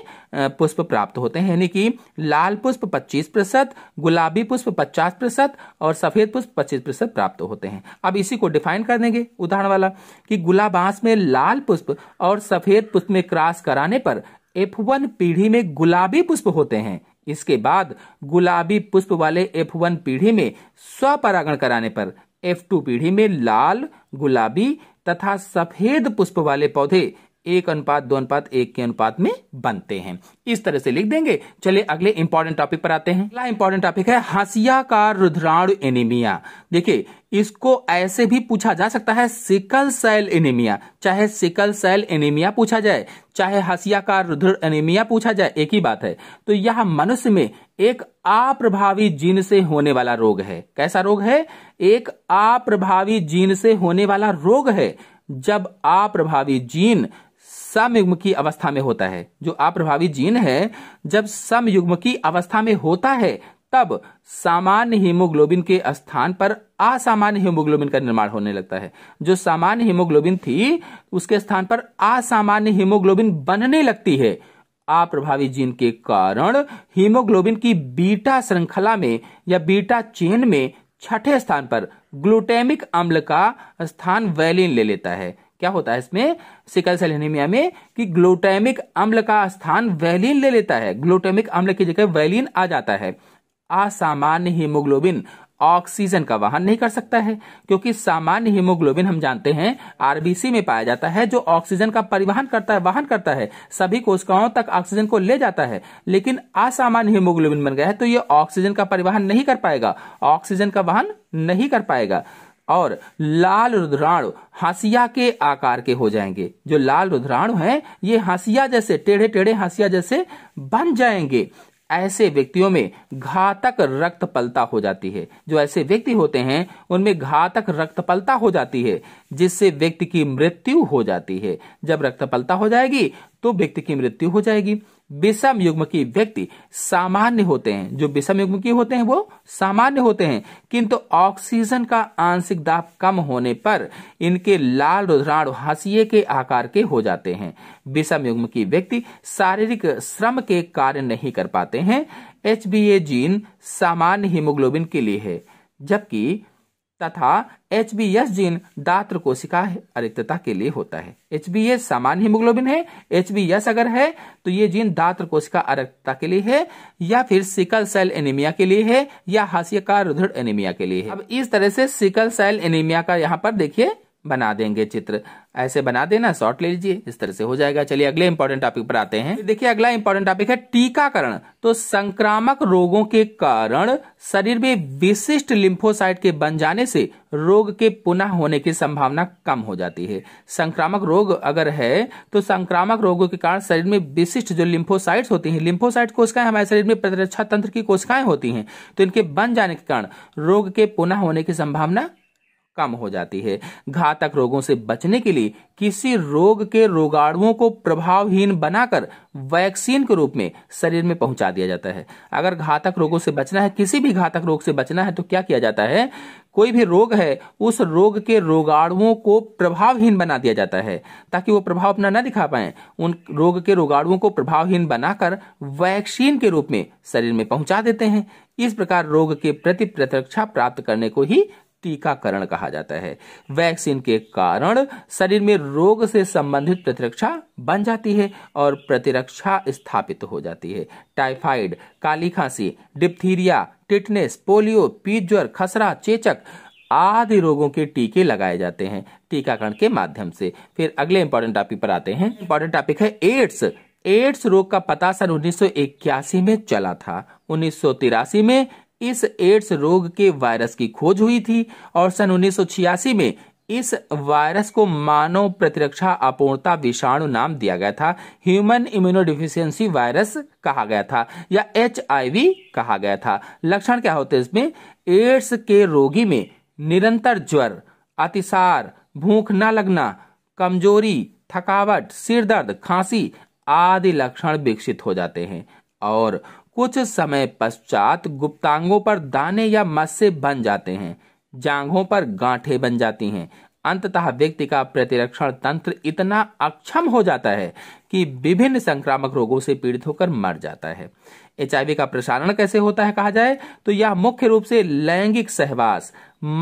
पुष्प प्राप्त होते हैं यानी कि लाल पुष्प 25 प्रतिशत गुलाबी पुष्प 50 प्रतिशत और सफेद पुष्प 25 प्रतिशत प्राप्त होते हैं अब इसी को डिफाइन कर देंगे उदाहरण वाला कि गुलाबांस में लाल पुष्प और सफेद पुष्प में क्रॉस कराने पर एफ वन पीढ़ी में गुलाबी पुष्प होते हैं इसके बाद गुलाबी पुष्प वाले एफ वन पीढ़ी में स्वपरागण कराने पर एफ टू पीढ़ी में लाल गुलाबी तथा सफेद पुष्प वाले पौधे एक अनुपात दो अनुपात एक के अनुपात में बनते हैं इस तरह से लिख देंगे चलिए अगले इंपॉर्टेंट टॉपिक पर आते हैं अगला इंपॉर्टेंट टॉपिक है हसिया का रुद्राणु एनीमिया देखिए इसको ऐसे भी पूछा जा सकता है सिकल सेल एनीमिया चाहे सिकल सेल एनीमिया पूछा जाए चाहे हसिया का रुद्र एनीमिया पूछा जाए एक ही बात है तो यह मनुष्य में एक अप्रभावी जीन से होने वाला रोग है कैसा रोग है एक अप्रभावी जीन से होने वाला रोग है जब प्रभावी जीन समयुग्म की अवस्था में होता है जो अप्रभावी जीन है जब समयुग्म की अवस्था में होता है तब सामान्य हीमोग्लोबिन के स्थान पर असामान्य हीमोग्लोबिन का निर्माण होने लगता है जो सामान्य हीमोग्लोबिन थी उसके स्थान पर असामान्य हीमोग्लोबिन बनने लगती है अप्रभावी जीन के कारण हीमोग्लोबिन की बीटा श्रृंखला में या बीटा चेन में छठे स्थान पर ग्लूटेमिक अम्ल का स्थान वैलिन ले लेता है क्या होता है इसमें सिकल सेल एनीमिया में कि ग्लूटामिक अम्ल का स्थान वैलिन ले लेता है ग्लूटामिक अम्ल की जगह वैलिन आ जाता है असामान्य हीमोग्लोबिन ऑक्सीजन का वाहन नहीं कर सकता है क्योंकि सामान्य हीमोग्लोबिन हम जानते हैं आरबीसी में पाया जाता है जो ऑक्सीजन का परिवहन करता है वाहन करता है सभी कोशिकाओं तक ऑक्सीजन को ले जाता है लेकिन असामान्य हीमोग्लोबिन बन गया है तो ये ऑक्सीजन का परिवहन नहीं कर पाएगा ऑक्सीजन का वाहन नहीं कर पाएगा और लाल रुद्राणु हसिया के आकार के हो जाएंगे जो लाल रुद्राणु हैं ये हसिया जैसे टेढ़े टेढ़े हसिया जैसे बन जाएंगे ऐसे व्यक्तियों में घातक रक्त पलता हो जाती है जो ऐसे व्यक्ति होते हैं उनमें घातक रक्त पलता हो जाती है जिससे व्यक्ति की मृत्यु हो जाती है जब रक्त पलता हो जाएगी तो व्यक्ति की मृत्यु हो जाएगी विषम युग्मकी व्यक्ति सामान्य होते हैं जो विषम युग्मकी होते हैं वो सामान्य होते हैं किंतु ऑक्सीजन का आंशिक दाब कम होने पर इनके लाल रुधिराणु हाशिए के आकार के हो जाते हैं विषम युग्मकी व्यक्ति शारीरिक श्रम के कार्य नहीं कर पाते हैं एच जीन सामान्य हीमोग्लोबिन के लिए है जबकि तथा एच बी एस जीन दात्र कोशिका अरिक्तता के लिए होता है एच बी एस सामान्य हिमोग्लोबिन है एच बी एस अगर है तो ये जीन दात्र कोशिका अरिक्तता के लिए है या फिर सिकल सेल एनीमिया के लिए है या हास्यकार रुधिर एनीमिया के लिए है अब इस तरह से सिकल सेल एनीमिया का यहाँ पर देखिए बना देंगे चित्र ऐसे बना देना शॉर्ट ले लीजिए इस तरह से हो जाएगा चलिए अगले इंपॉर्टेंट टॉपिक पर आते हैं देखिए अगला इंपॉर्टेंट टॉपिक है टीकाकरण तो संक्रामक रोगों के कारण शरीर में विशिष्ट लिम्फोसाइट के बन जाने से रोग के पुनः होने की संभावना कम हो जाती है संक्रामक रोग अगर है तो संक्रामक रोगों के कारण शरीर में विशिष्ट जो लिम्फोसाइट होती है लिम्फोसाइट कोशिकाएं हमारे शरीर में प्रतिरक्षा तंत्र की कोशिकाएं होती है तो इनके बन जाने के कारण रोग के पुनः होने की संभावना कम हो जाती है घातक रोगों से बचने के लिए किसी रोग के रोगाणुओं को प्रभावहीन बनाकर वैक्सीन के रूप में शरीर में पहुंचा दिया जाता है अगर घातक रोगों से बचना है किसी भी घातक रोग से बचना है तो क्या किया जाता है कोई भी रोग है उस रोग के रोगाणुओं को प्रभावहीन बना दिया जाता है ताकि वो प्रभाव अपना न दिखा पाए उन रोग के रोगाणुओं को प्रभावहीन बनाकर वैक्सीन के रूप में शरीर में पहुंचा देते हैं इस प्रकार रोग के प्रति प्रतिरक्षा प्राप्त करने को ही टीकाकरण कहा जाता है वैक्सीन के कारण शरीर में रोग से संबंधित प्रतिरक्षा बन जाती है और प्रतिरक्षा स्थापित हो जाती है टाइफाइड काली खांसी डिप्थीरिया टिटनेस पोलियो पीजर खसरा चेचक आदि रोगों के टीके लगाए जाते हैं टीकाकरण के माध्यम से फिर अगले इंपॉर्टेंट टॉपिक पर आते हैं इंपॉर्टेंट टॉपिक है एड्स एड्स रोग का पता सन उन्नीस में चला था उन्नीस में इस एड्स रोग के वायरस की खोज हुई थी और सन उन्नीस में इस वायरस को मानव प्रतिरक्षा अपूर्णता विषाणु नाम दिया गया था ह्यूमन इम्यूनोडिफिशियंसी वायरस कहा गया था या एच कहा गया था लक्षण क्या होते हैं इसमें एड्स के रोगी में निरंतर ज्वर अतिसार भूख न लगना कमजोरी थकावट सिर दर्द खांसी आदि लक्षण विकसित हो जाते हैं और कुछ समय पश्चात गुप्तांगों पर दाने या मस्से बन जाते हैं जांघों पर गांठे बन जाती हैं अंततः व्यक्ति का प्रतिरक्षण तंत्र इतना अक्षम हो जाता है कि विभिन्न संक्रामक रोगों से पीड़ित होकर मर जाता है एचआईवी का प्रसारण कैसे होता है कहा जाए तो यह मुख्य रूप से लैंगिक सहवास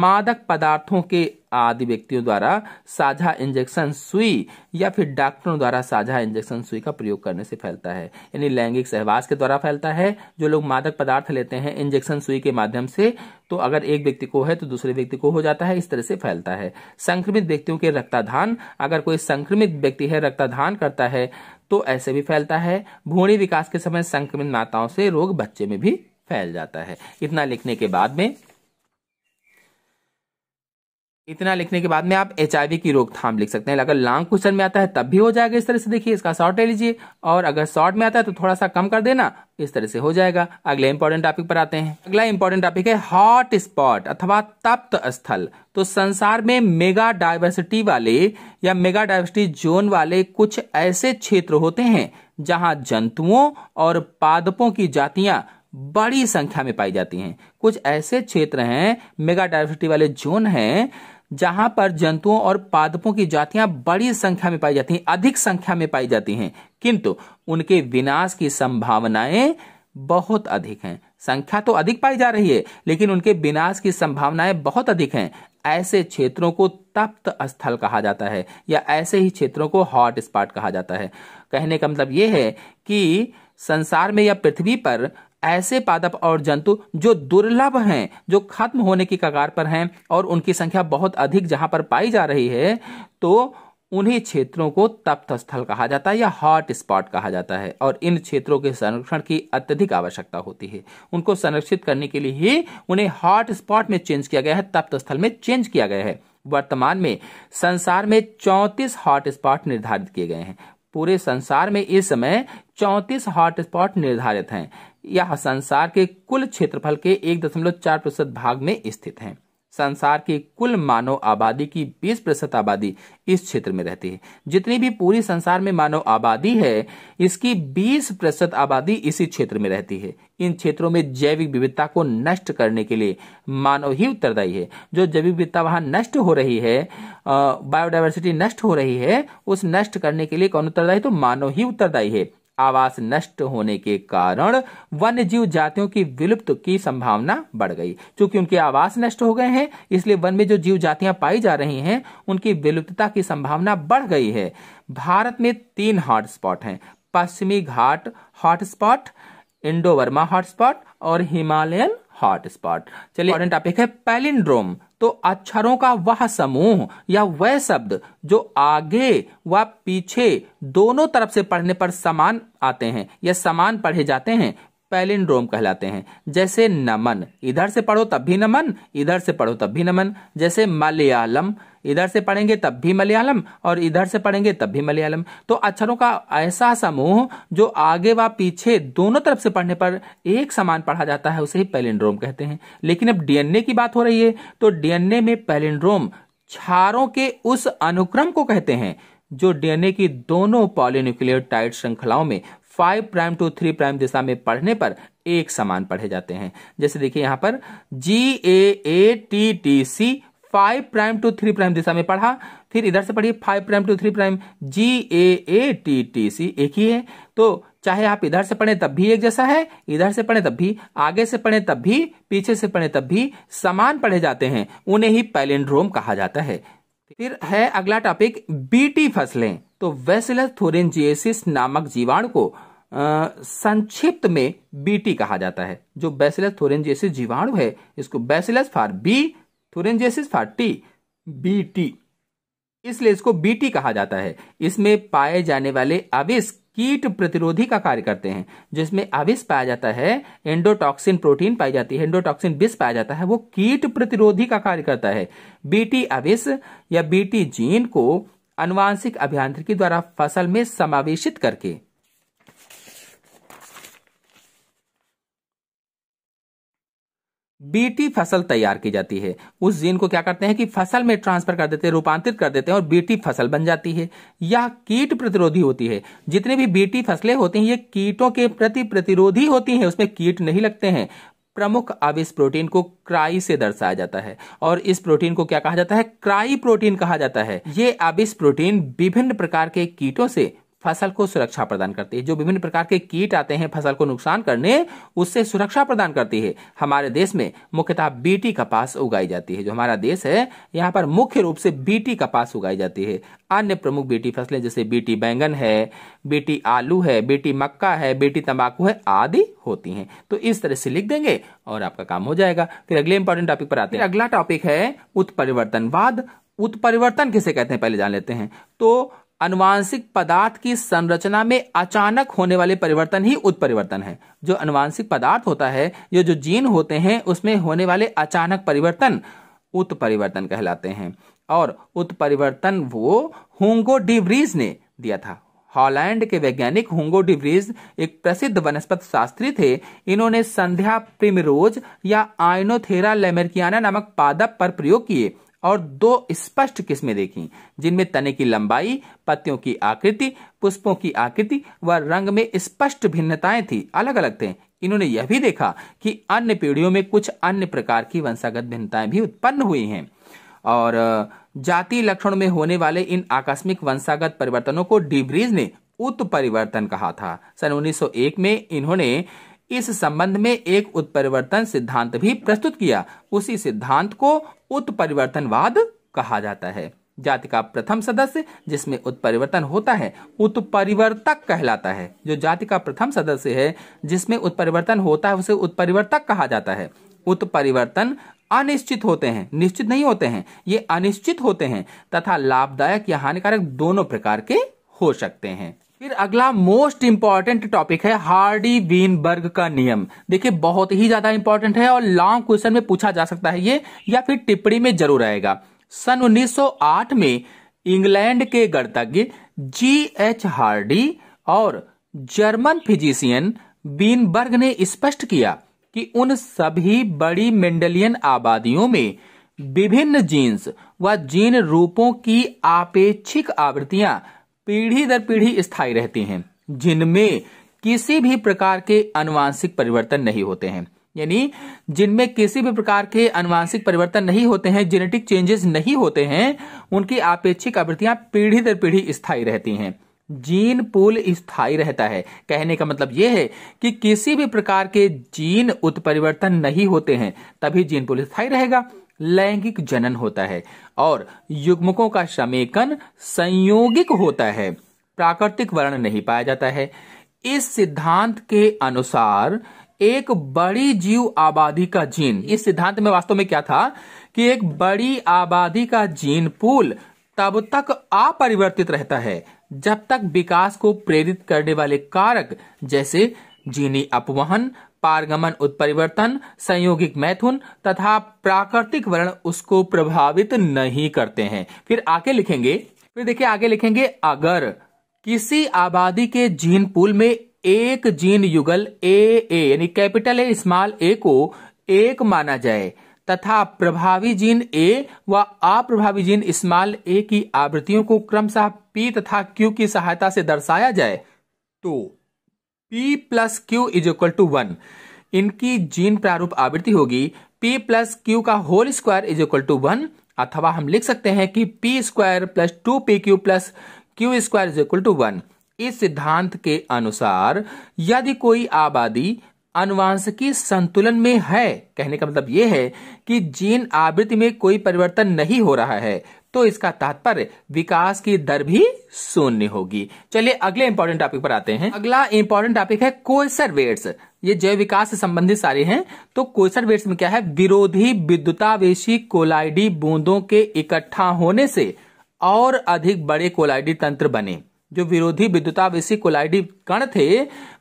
मादक पदार्थों के आदि व्यक्तियों द्वारा साझा इंजेक्शन सुई या फिर डॉक्टरों द्वारा साझा इंजेक्शन सुई का प्रयोग करने से फैलता है यानी लैंगिक सहवास के द्वारा फैलता है जो लोग मादक पदार्थ लेते हैं इंजेक्शन सुई के माध्यम से तो अगर एक व्यक्ति को है तो दूसरे व्यक्ति को हो जाता है इस तरह से फैलता है संक्रमित व्यक्तियों के रक्ताधान अगर कोई संक्रमित व्यक्ति है रक्ताधान करता है तो ऐसे भी फैलता है भूणी विकास के समय संक्रमित माताओं से रोग बच्चे में भी फैल जाता है इतना लिखने के बाद में इतना लिखने के बाद में आप एच की रोकथाम लिख सकते हैं अगर लॉन्ग क्वेश्चन में आता है तब भी हो जाएगा इस तरह से देखिए इसका शॉर्ट ले लीजिए और अगर शॉर्ट में आता है तो थोड़ा सा कम कर देना इस तरह से हो जाएगा अगले इंपॉर्टेंट टॉपिक पर आते हैं अगला इंपॉर्टेंट टॉपिक है हॉट स्पॉट अथवा तप्त स्थल तो संसार में मेगा डाइवर्सिटी वाले या मेगा डाइवर्सिटी जोन वाले कुछ ऐसे क्षेत्र होते हैं जहां जंतुओं और पादपों की जातियां बड़ी संख्या में पाई जाती हैं कुछ ऐसे क्षेत्र हैं मेगा डाइवर्सिटी वाले जोन हैं जहां पर जंतुओं और पादपों की जातियां बड़ी संख्या में पाई जाती हैं अधिक संख्या में पाई जाती हैं किंतु उनके विनाश की संभावनाएं बहुत अधिक हैं संख्या तो अधिक पाई जा रही है लेकिन उनके विनाश की संभावनाएं बहुत अधिक हैं ऐसे क्षेत्रों को तप्त स्थल कहा जाता है या ऐसे ही क्षेत्रों को हॉट स्पॉट कहा जाता है कहने का मतलब यह है कि संसार में या पृथ्वी पर ऐसे पादप और जंतु जो दुर्लभ हैं जो खत्म होने की कगार पर हैं और उनकी संख्या बहुत अधिक जहां पर पाई जा रही है तो उन्हीं क्षेत्रों को तप्त स्थल कहा जाता है या हॉट स्पॉट कहा जाता है और इन क्षेत्रों के संरक्षण की अत्यधिक आवश्यकता होती है उनको संरक्षित करने के लिए ही उन्हें हॉट स्पॉट में चेंज किया गया है तप्त स्थल में चेंज किया गया है वर्तमान में संसार में 34 हॉट स्पॉट निर्धारित किए गए हैं पूरे संसार में इस समय 34 हॉटस्पॉट निर्धारित हैं यह संसार के कुल क्षेत्रफल के एक दशमलव चार प्रतिशत भाग में स्थित हैं संसार की कुल मानव आबादी की 20 प्रतिशत आबादी इस क्षेत्र में रहती है जितनी भी पूरी संसार में मानव आबादी है इसकी 20 प्रतिशत आबादी इसी क्षेत्र में रहती है इन क्षेत्रों में जैविक विविधता को नष्ट करने के लिए मानव ही उत्तरदायी है जो जैविक विविधता वहां नष्ट हो रही है बायोडाइवर्सिटी नष्ट हो रही है उस नष्ट करने के लिए कौन उत्तरदायी तो मानव ही उत्तरदायी है आवास नष्ट होने के कारण वन्य जीव जातियों की विलुप्त की संभावना बढ़ गई क्योंकि उनके आवास नष्ट हो गए हैं इसलिए वन में जो जीव जातियां पाई जा रही हैं उनकी विलुप्तता की संभावना बढ़ गई है भारत में तीन हॉटस्पॉट हैं पश्चिमी घाट हॉटस्पॉट इंडो वर्मा हॉटस्पॉट और हिमालयन हॉटस्पॉट चलिए इंपॉर्टेंट टॉपिक है पैलिंड्रोम तो अक्षरों का वह समूह या वह शब्द जो आगे व पीछे दोनों तरफ से पढ़ने पर समान आते हैं या समान पढ़े जाते हैं पैलिंड्रोम कहलाते हैं जैसे नमन इधर से पढ़ो तब भी नमन इधर से पढ़ो तब भी नमन जैसे मलयालम इधर से पढ़ेंगे तब भी मलयालम और इधर से पढ़ेंगे तब भी मलयालम तो अक्षरों का ऐसा समूह जो आगे व पीछे दोनों तरफ से पढ़ने पर एक समान पढ़ा जाता है उसे ही पेलिंड्रोम कहते हैं लेकिन अब डीएनए की बात हो रही है तो डीएनए में पेलिंड्रोम क्षारों के उस अनुक्रम को कहते हैं जो डीएनए की दोनों टाइट श्रृंखलाओं में five prime to three prime दिशा में पढ़ने पर एक समान पढ़े जाते हैं जैसे देखिए यहां पर G A A T T C five prime to three prime दिशा में पढ़ा फिर इधर से पढ़िए five prime to three prime G A A T T C एक ही है तो चाहे आप इधर से पढ़ें तब भी एक जैसा है इधर से पढ़ें तब भी आगे से पढ़ें तब भी पीछे से पढ़ें तब भी समान पढ़े जाते हैं उन्हें ही पैलेंड्रोम कहा जाता है फिर है अगला टॉपिक बीटी फसलें तो वेसिलस थोरेंजियसिस नामक जीवाणु को संक्षिप्त में बीटी कहा जाता है जो बैसिलस थोरेंजियसिस जीवाणु है इसको बेसिलस फॉर बी थुरेंजेसिस फाटी बीटी इसलिए इसको बीटी कहा जाता है इसमें पाए जाने वाले अविस कीट प्रतिरोधी का कार्य करते हैं जिसमें अविस पाया जाता है एंडोटॉक्सिन प्रोटीन पाई जाती है एंडोटॉक्सिन बिस पाया जाता है वो कीट प्रतिरोधी का कार्य करता है बीटी अविस या बीटी जीन को अनुवांशिक अभियांत्रिकी द्वारा फसल में समावेशित करके बीटी फसल तैयार की जाती है उस जीन को क्या करते हैं कि फसल में ट्रांसफर कर देते हैं रूपांतरित कर देते हैं और बीटी फसल बन जाती है यह कीट प्रतिरोधी होती है जितने भी बीटी फसलें होती हैं ये कीटों के प्रति प्रतिरोधी होती हैं उसमें कीट नहीं लगते हैं प्रमुख अब इस प्रोटीन को क्राई से दर्शाया जाता है और इस प्रोटीन को क्या कहा जाता है क्राई प्रोटीन कहा जाता है ये अब इस प्रोटीन विभिन्न प्रकार के कीटों से फसल को सुरक्षा प्रदान करती है जो विभिन्न प्रकार के कीट आते हैं फसल को नुकसान करने उससे सुरक्षा प्रदान करती है हमारे देश में मुख्यतः बीटी कपास उगाई जाती है जो हमारा देश है यहाँ पर मुख्य रूप से बीटी कपास उगाई जाती है अन्य प्रमुख बीटी फसलें जैसे बीटी बैंगन है बीटी आलू है बीटी मक्का है बीटी तंबाकू है आदि होती हैं तो इस तरह से लिख देंगे और आपका काम हो जाएगा फिर अगले इंपॉर्टेंट टॉपिक पर आते हैं अगला टॉपिक है उत्परिवर्तनवाद उत्परिवर्तन किसे कहते हैं पहले जान लेते हैं तो अनुवांशिक पदार्थ की संरचना में अचानक होने वाले परिवर्तन ही उत्परिवर्तन है जो अनुवांशिक पदार्थ होता है ये जो जीन होते हैं उसमें होने वाले अचानक परिवर्तन उत्परिवर्तन कहलाते हैं और उत्परिवर्तन वो होंगो डिब्रीज ने दिया था हॉलैंड के वैज्ञानिक होंगो डिब्रीज एक प्रसिद्ध वनस्पत शास्त्री थे इन्होंने संध्या प्रिमरोज या आइनोथेरा लेमेरकियाना नामक पादप पर प्रयोग किए और दो स्पष्ट किस्में देखी जिनमें तने की लंबाई पत्तियों की आकृति पुष्पों की आकृति व रंग में स्पष्ट भिन्नताएं थी अलग अलग थे इन्होंने यह भी देखा कि अन्य पीढ़ियों में कुछ अन्य प्रकार की वंशागत भिन्नताएं भी उत्पन्न हुई हैं और जाति लक्षण में होने वाले इन आकस्मिक वंशागत परिवर्तनों को डिब्रीज ने उत्परिवर्तन कहा था सन 1901 में इन्होंने इस संबंध में एक उत्परिवर्तन सिद्धांत भी प्रस्तुत किया उसी सिद्धांत को उत्परिवर्तनवाद कहा जाता है जाति का प्रथम सदस्य जिसमें उत्परिवर्तन होता है उत्परिवर्तक कहलाता है जो जाति का प्रथम सदस्य है जिसमें उत्परिवर्तन होता है उसे उत्परिवर्तक कहा जाता है उत्परिवर्तन अनिश्चित होते हैं निश्चित नहीं होते हैं ये अनिश्चित होते हैं तथा लाभदायक या हानिकारक दोनों प्रकार के हो सकते हैं फिर अगला मोस्ट इंपॉर्टेंट टॉपिक है हार्डी बीनबर्ग का नियम देखिए बहुत ही ज्यादा इंपॉर्टेंट है और लॉन्ग क्वेश्चन में पूछा जा सकता है ये या फिर टिप्पणी में जरूर आएगा सन 1908 में इंग्लैंड के गणतज्ञ जी एच हार्डी और जर्मन फिजिशियन बीनबर्ग ने स्पष्ट किया कि उन सभी बड़ी मेंडलियन आबादियों में विभिन्न जीन्स व जीन रूपों की आपेक्षिक आवृत्तियां पीढ़ी दर पीढ़ी स्थायी रहती हैं जिनमें किसी भी प्रकार के अनुवांशिक परिवर्तन नहीं होते हैं यानी जिनमें किसी भी प्रकार के अनुवांशिक परिवर्तन नहीं होते हैं जेनेटिक चेंजेस नहीं होते हैं उनकी आपेक्षिक आवृत्तियां पीढ़ी दर पीढ़ी स्थायी रहती हैं जीन पूल स्थायी रहता है कहने का मतलब यह है कि किसी भी प्रकार के जीन उत्परिवर्तन नहीं होते हैं तभी जीन पूल स्थायी रहेगा लैंगिक जनन होता है और युग्मकों का समेकन संयोगिक होता है प्राकृतिक वर्ण नहीं पाया जाता है इस सिद्धांत के अनुसार एक बड़ी जीव आबादी का जीन इस सिद्धांत में वास्तव में क्या था कि एक बड़ी आबादी का जीन पूल तब तक अपरिवर्तित रहता है जब तक विकास को प्रेरित करने वाले कारक जैसे जीनी अपवहन पारगमन उत्परिवर्तन संयोगिक मैथुन तथा प्राकृतिक वर्ण उसको प्रभावित नहीं करते हैं फिर आगे लिखेंगे फिर देखिए आगे लिखेंगे अगर किसी आबादी के जीन पूल में एक जीन युगल ए ए यानी कैपिटल ए स्मॉल ए को एक माना जाए तथा प्रभावी जीन ए व अप्रभावी जीन स्मॉल ए की आवृत्तियों को क्रमशः पी तथा क्यू की सहायता से दर्शाया जाए तो P plus Q is equal to one इनकी जीन प्रारूप आवृत्ति होगी पी प्लस क्यू का whole square is equal to one अथवा हम लिख सकते हैं कि P square plus two P Q plus Q square is equal to one इस सिद्धांत के अनुसार यदि कोई आबादी अनुवांशिकी संतुलन में है कहने का मतलब यह है कि जीन आवृत्ति में कोई परिवर्तन नहीं हो रहा है तो इसका तात्पर्य विकास की दर भी शून्य होगी चलिए अगले इंपॉर्टेंट टॉपिक पर आते हैं अगला इंपॉर्टेंट टॉपिक है कोसर वेट्स ये जैव विकास से संबंधित सारे हैं तो कोसर वेट्स में क्या है विरोधी विद्युतावेशी कोलाइडी बूंदों के इकट्ठा होने से और अधिक बड़े कोलाइडी तंत्र बने जो विरोधी विद्युतावेशी कोलाइडी कण थे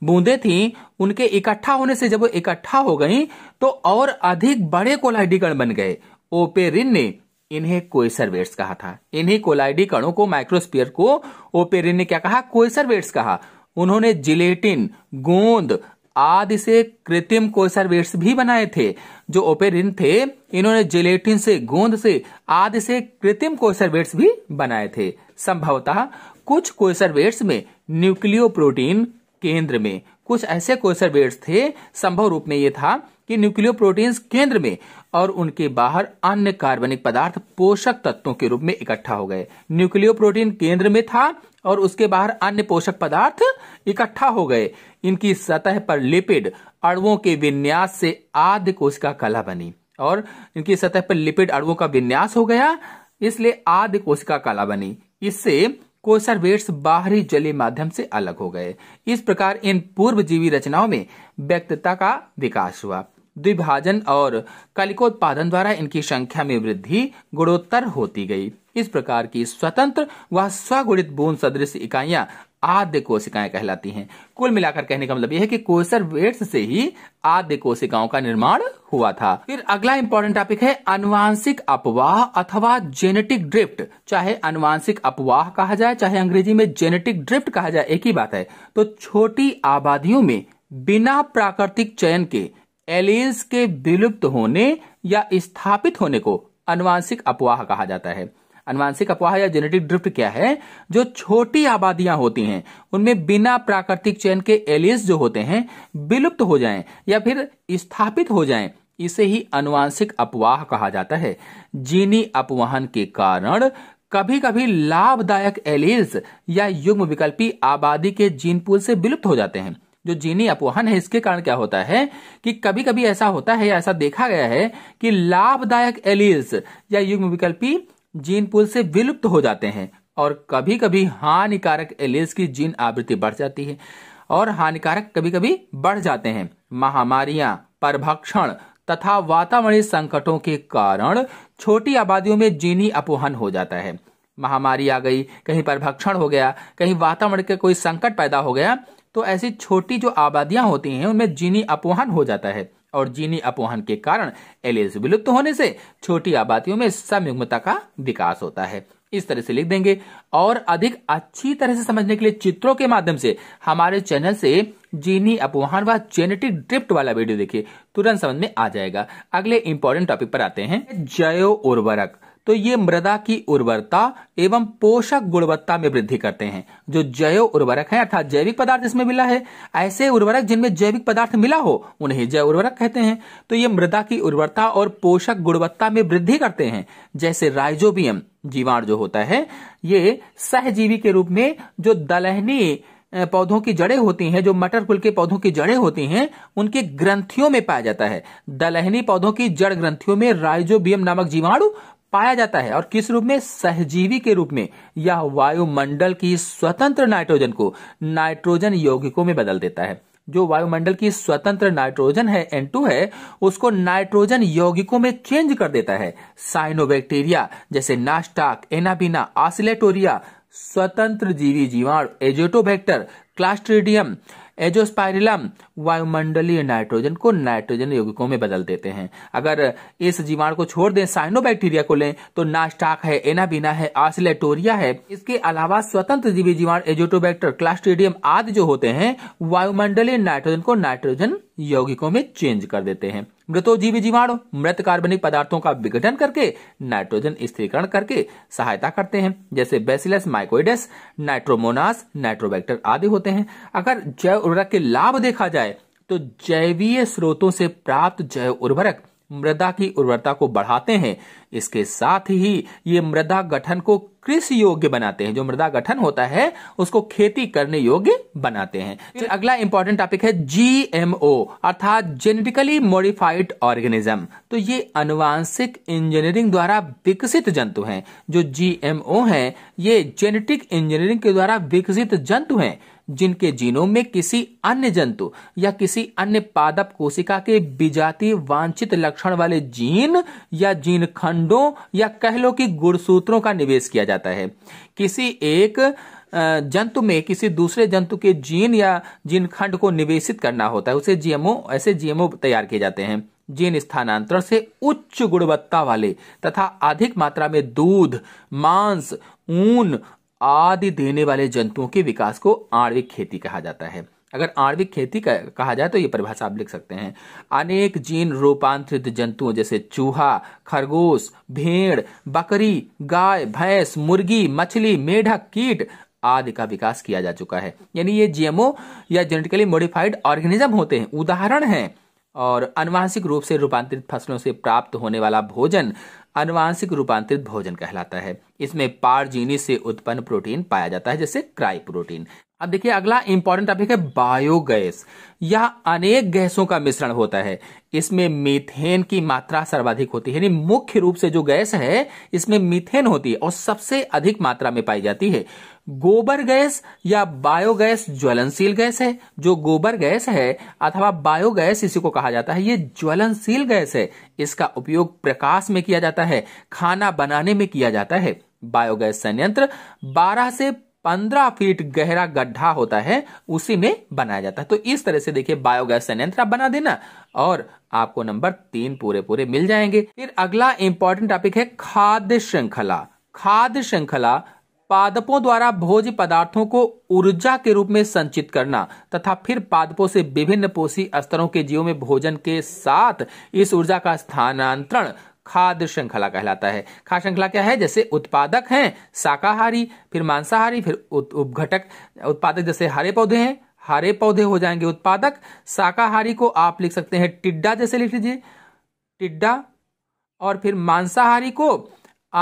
बूंदे थी उनके इकट्ठा होने से जब वो इकट्ठा हो गई तो और अधिक बड़े कोलाइडी कण बन गए ओपेरिन ने इन्हें कोयसर वेट्स कहा था इन्हीं कोलाइडी कणों को माइक्रोस्पियर को ओपेरिन ने क्या कहा कोयसर वेट्स कहा उन्होंने जिलेटिन गोंद आदि से कृत्रिम कोसरवेट्स भी बनाए थे जो ओपेरिन थे इन्होंने जिलेटिन से गोंद से आदि से कृत्रिम कोसरवेट्स भी बनाए थे संभवतः कुछ कोसरवेट्स में न्यूक्लियो प्रोटीन केंद्र में कुछ ऐसे कोसरवेट्स थे संभव रूप में ये था कि न्यूक्लियो प्रोटीन केंद्र में और उनके बाहर अन्य कार्बनिक पदार्थ पोषक तत्वों के रूप में इकट्ठा हो गए न्यूक्लियो प्रोटीन केंद्र में था और उसके बाहर अन्य पोषक पदार्थ इकट्ठा हो गए इनकी सतह पर लिपिड अड़वों के विन्यास से कोश कोशिका कला बनी और इनकी सतह पर लिपिड अड़वों का विन्यास हो गया इसलिए कोश कोशिका कला बनी इससे कोसरवेट्स बाहरी जलीय माध्यम से अलग हो गए इस प्रकार इन पूर्व जीवी रचनाओं में व्यक्तता का विकास हुआ द्विभाजन और कलिकोत्पादन द्वारा इनकी संख्या में वृद्धि गुणोत्तर होती गई इस प्रकार की स्वतंत्र व स्वगुणित बूंद सदृश इकाइयां आद्य कोशिकाएं कहलाती हैं कुल मिलाकर कहने का मतलब यह है कि कोसर वेट्स से ही आद्य कोशिकाओं का निर्माण हुआ था फिर अगला इंपॉर्टेंट टॉपिक है अनुवांशिक अपवाह अथवा जेनेटिक ड्रिफ्ट चाहे अनुवांशिक अपवाह कहा जाए चाहे अंग्रेजी में जेनेटिक ड्रिफ्ट कहा जाए एक ही बात है तो छोटी आबादियों में बिना प्राकृतिक चयन के एलियंस के विलुप्त होने या स्थापित होने को अनुवांशिक अपवाह कहा जाता है अनुवांशिक अपवाह या जेनेटिक ड्रिफ्ट क्या है जो छोटी आबादियां होती हैं उनमें बिना प्राकृतिक चयन के एलियंस जो होते हैं विलुप्त हो जाएं या फिर स्थापित हो जाएं इसे ही अनुवांशिक अपवाह कहा जाता है जीनी अपवाहन के कारण कभी कभी लाभदायक एलियस या युग्म विकल्पी आबादी के जीन पूल से विलुप्त हो जाते हैं जो जीनी अपवाहन है इसके कारण क्या होता है कि कभी कभी ऐसा होता है या ऐसा देखा गया है कि लाभदायक एलियस या युग्म विकल्पी जीन पुल से विलुप्त हो जाते हैं और कभी कभी हानिकारक एलियस की जीन आवृत्ति बढ़ जाती है और हानिकारक कभी कभी बढ़ जाते हैं महामारियां परभक्षण तथा वातावरणीय संकटों के कारण छोटी आबादियों में जीनी अपोहन हो जाता है महामारी आ गई कहीं परभक्षण हो गया कहीं वातावरण के कोई संकट पैदा हो गया तो ऐसी छोटी जो आबादियां होती हैं उनमें जीनी अपोहन हो जाता है और जीनी अपवाहन के कारण एलियस विलुप्त होने से छोटी आबादियों में संयुग्मता का विकास होता है इस तरह से लिख देंगे और अधिक अच्छी तरह से समझने के लिए चित्रों के माध्यम से हमारे चैनल से जीनी अपवाहन व जेनेटिक ड्रिफ्ट वाला वीडियो देखिए तुरंत समझ में आ जाएगा अगले इंपॉर्टेंट टॉपिक पर आते हैं जयो उर्वरक तो ये मृदा की उर्वरता एवं पोषक गुणवत्ता में वृद्धि करते हैं जो जैव उर्वरक है अर्थात जैविक पदार्थ इसमें मिला है ऐसे उर्वरक जिनमें जैविक पदार्थ मिला हो उन्हें जैव उर्वरक कहते हैं तो ये मृदा की उर्वरता और पोषक गुणवत्ता में वृद्धि करते हैं जैसे राइजोबियम जीवाणु जो होता है ये सहजीवी के रूप में जो दलहनी पौधों की जड़ें होती हैं जो मटर कुल के पौधों की जड़ें होती हैं उनके ग्रंथियों में पाया जाता है दलहनी पौधों की जड़ ग्रंथियों में राइजोबियम नामक जीवाणु पाया जाता है और किस रूप में सहजीवी के रूप में यह वायुमंडल की स्वतंत्र नाइट्रोजन को नाइट्रोजन यौगिकों में बदल देता है जो वायुमंडल की स्वतंत्र नाइट्रोजन है N2 है उसको नाइट्रोजन यौगिकों में चेंज कर देता है साइनोबैक्टीरिया जैसे नास्टाक एनाबीना आसिलेटोरिया स्वतंत्र जीवी जीवाणु एजोटोबैक्टर क्लास्ट्रीडियम एजोस्पायरिलम वायुमंडलीय नाइट्रोजन को नाइट्रोजन यौगिकों में बदल देते हैं अगर इस जीवाणु को छोड़ दें साइनोबैक्टीरिया को लें तो नास्टाक है एनाबीना है आसिलेटोरिया है इसके अलावा स्वतंत्र जीवी जीवाणु एजोटोबैक्टर क्लास्ट्रीडियम आदि जो होते हैं वायुमंडलीय नाइट्रोजन को नाइट्रोजन यौगिकों में चेंज कर देते हैं मृतोजीवी जीवाणु मृत कार्बनिक पदार्थों का विघटन करके नाइट्रोजन स्थिरीकरण करके सहायता करते हैं जैसे बेसिलस माइकोइडस नाइट्रोमोनास नाइट्रोबैक्टर आदि होते हैं अगर जैव उर्वरक के लाभ देखा जाए तो जैवीय स्रोतों से प्राप्त जैव उर्वरक मृदा की उर्वरता को बढ़ाते हैं इसके साथ ही ये मृदा गठन को कृषि योग्य बनाते हैं जो मृदा गठन होता है उसको खेती करने योग्य बनाते हैं फिर तो अगला इंपॉर्टेंट टॉपिक है जीएमओ अर्थात जेनेटिकली मॉडिफाइड ऑर्गेनिज्म तो ये अनुवांशिक इंजीनियरिंग द्वारा विकसित जंतु हैं जो जीएमओ हैं ये जेनेटिक इंजीनियरिंग के द्वारा विकसित जंतु हैं जिनके जीनोम में किसी अन्य जंतु या किसी अन्य पादप कोशिका के विजातीय वांछित लक्षण वाले जीन या जीन खंडों या कहलो की गुणसूत्रों का निवेश किया जाता है किसी एक जंतु में किसी दूसरे जंतु के जीन या जीन खंड को निवेशित करना होता है उसे जीएमओ ऐसे जीएमओ तैयार किए जाते हैं जीन स्थानांतरण से उच्च गुणवत्ता वाले तथा अधिक मात्रा में दूध मांस ऊन आदि देने वाले जंतुओं के विकास को आणविक खेती कहा जाता है अगर आणविक खेती का, कहा जाए तो ये परिभाषा आप लिख सकते हैं अनेक जीन रूपांतरित जंतुओं जैसे चूहा खरगोश भेड़ बकरी गाय भैंस मुर्गी मछली मेढक कीट आदि का विकास किया जा चुका है यानी ये जीएमओ या जेनेटिकली मॉडिफाइड ऑर्गेनिज्म होते हैं उदाहरण हैं और अनुवांशिक रूप से रूपांतरित फसलों से प्राप्त होने वाला भोजन अनुवांशिक रूपांतरित भोजन कहलाता है इसमें पारजीनी से उत्पन्न प्रोटीन पाया जाता है जैसे क्राई प्रोटीन अब देखिए अगला इंपॉर्टेंट टॉपिक है बायोगैस यह अनेक गैसों का मिश्रण होता है इसमें मीथेन की मात्रा सर्वाधिक होती है यानी मुख्य रूप से जो गैस है इसमें मीथेन होती है और सबसे अधिक मात्रा में पाई जाती है गोबर गैस या बायोगैस ज्वलनशील गैस है जो गोबर गैस है अथवा बायोगैस इसी को कहा जाता है ये ज्वलनशील गैस है इसका उपयोग प्रकाश में किया जाता है खाना बनाने में किया जाता है बायोगैस संयंत्र 12 से पंद्रह फीट गहरा गड्ढा होता है उसी में बनाया जाता है तो इस तरह से देखिए बायोगैस संयंत्र आप बना देना और आपको नंबर तीन पूरे पूरे मिल जाएंगे फिर अगला इंपॉर्टेंट टॉपिक है खाद्य श्रृंखला खाद्य श्रृंखला पादपों द्वारा भोज्य पदार्थों को ऊर्जा के रूप में संचित करना तथा फिर पादपों से विभिन्न पोषी स्तरों के जीवों में भोजन के साथ इस ऊर्जा का स्थानांतरण खाद्य श्रृंखला कहलाता है खाद्य श्रृंखला क्या है जैसे उत्पादक हैं शाकाहारी फिर मांसाहारी फिर उपघटक उत्पादक जैसे हरे पौधे हैं हरे पौधे हो जाएंगे उत्पादक शाकाहारी को आप लिख सकते हैं टिड्डा जैसे लिख लीजिए टिड्डा और फिर मांसाहारी को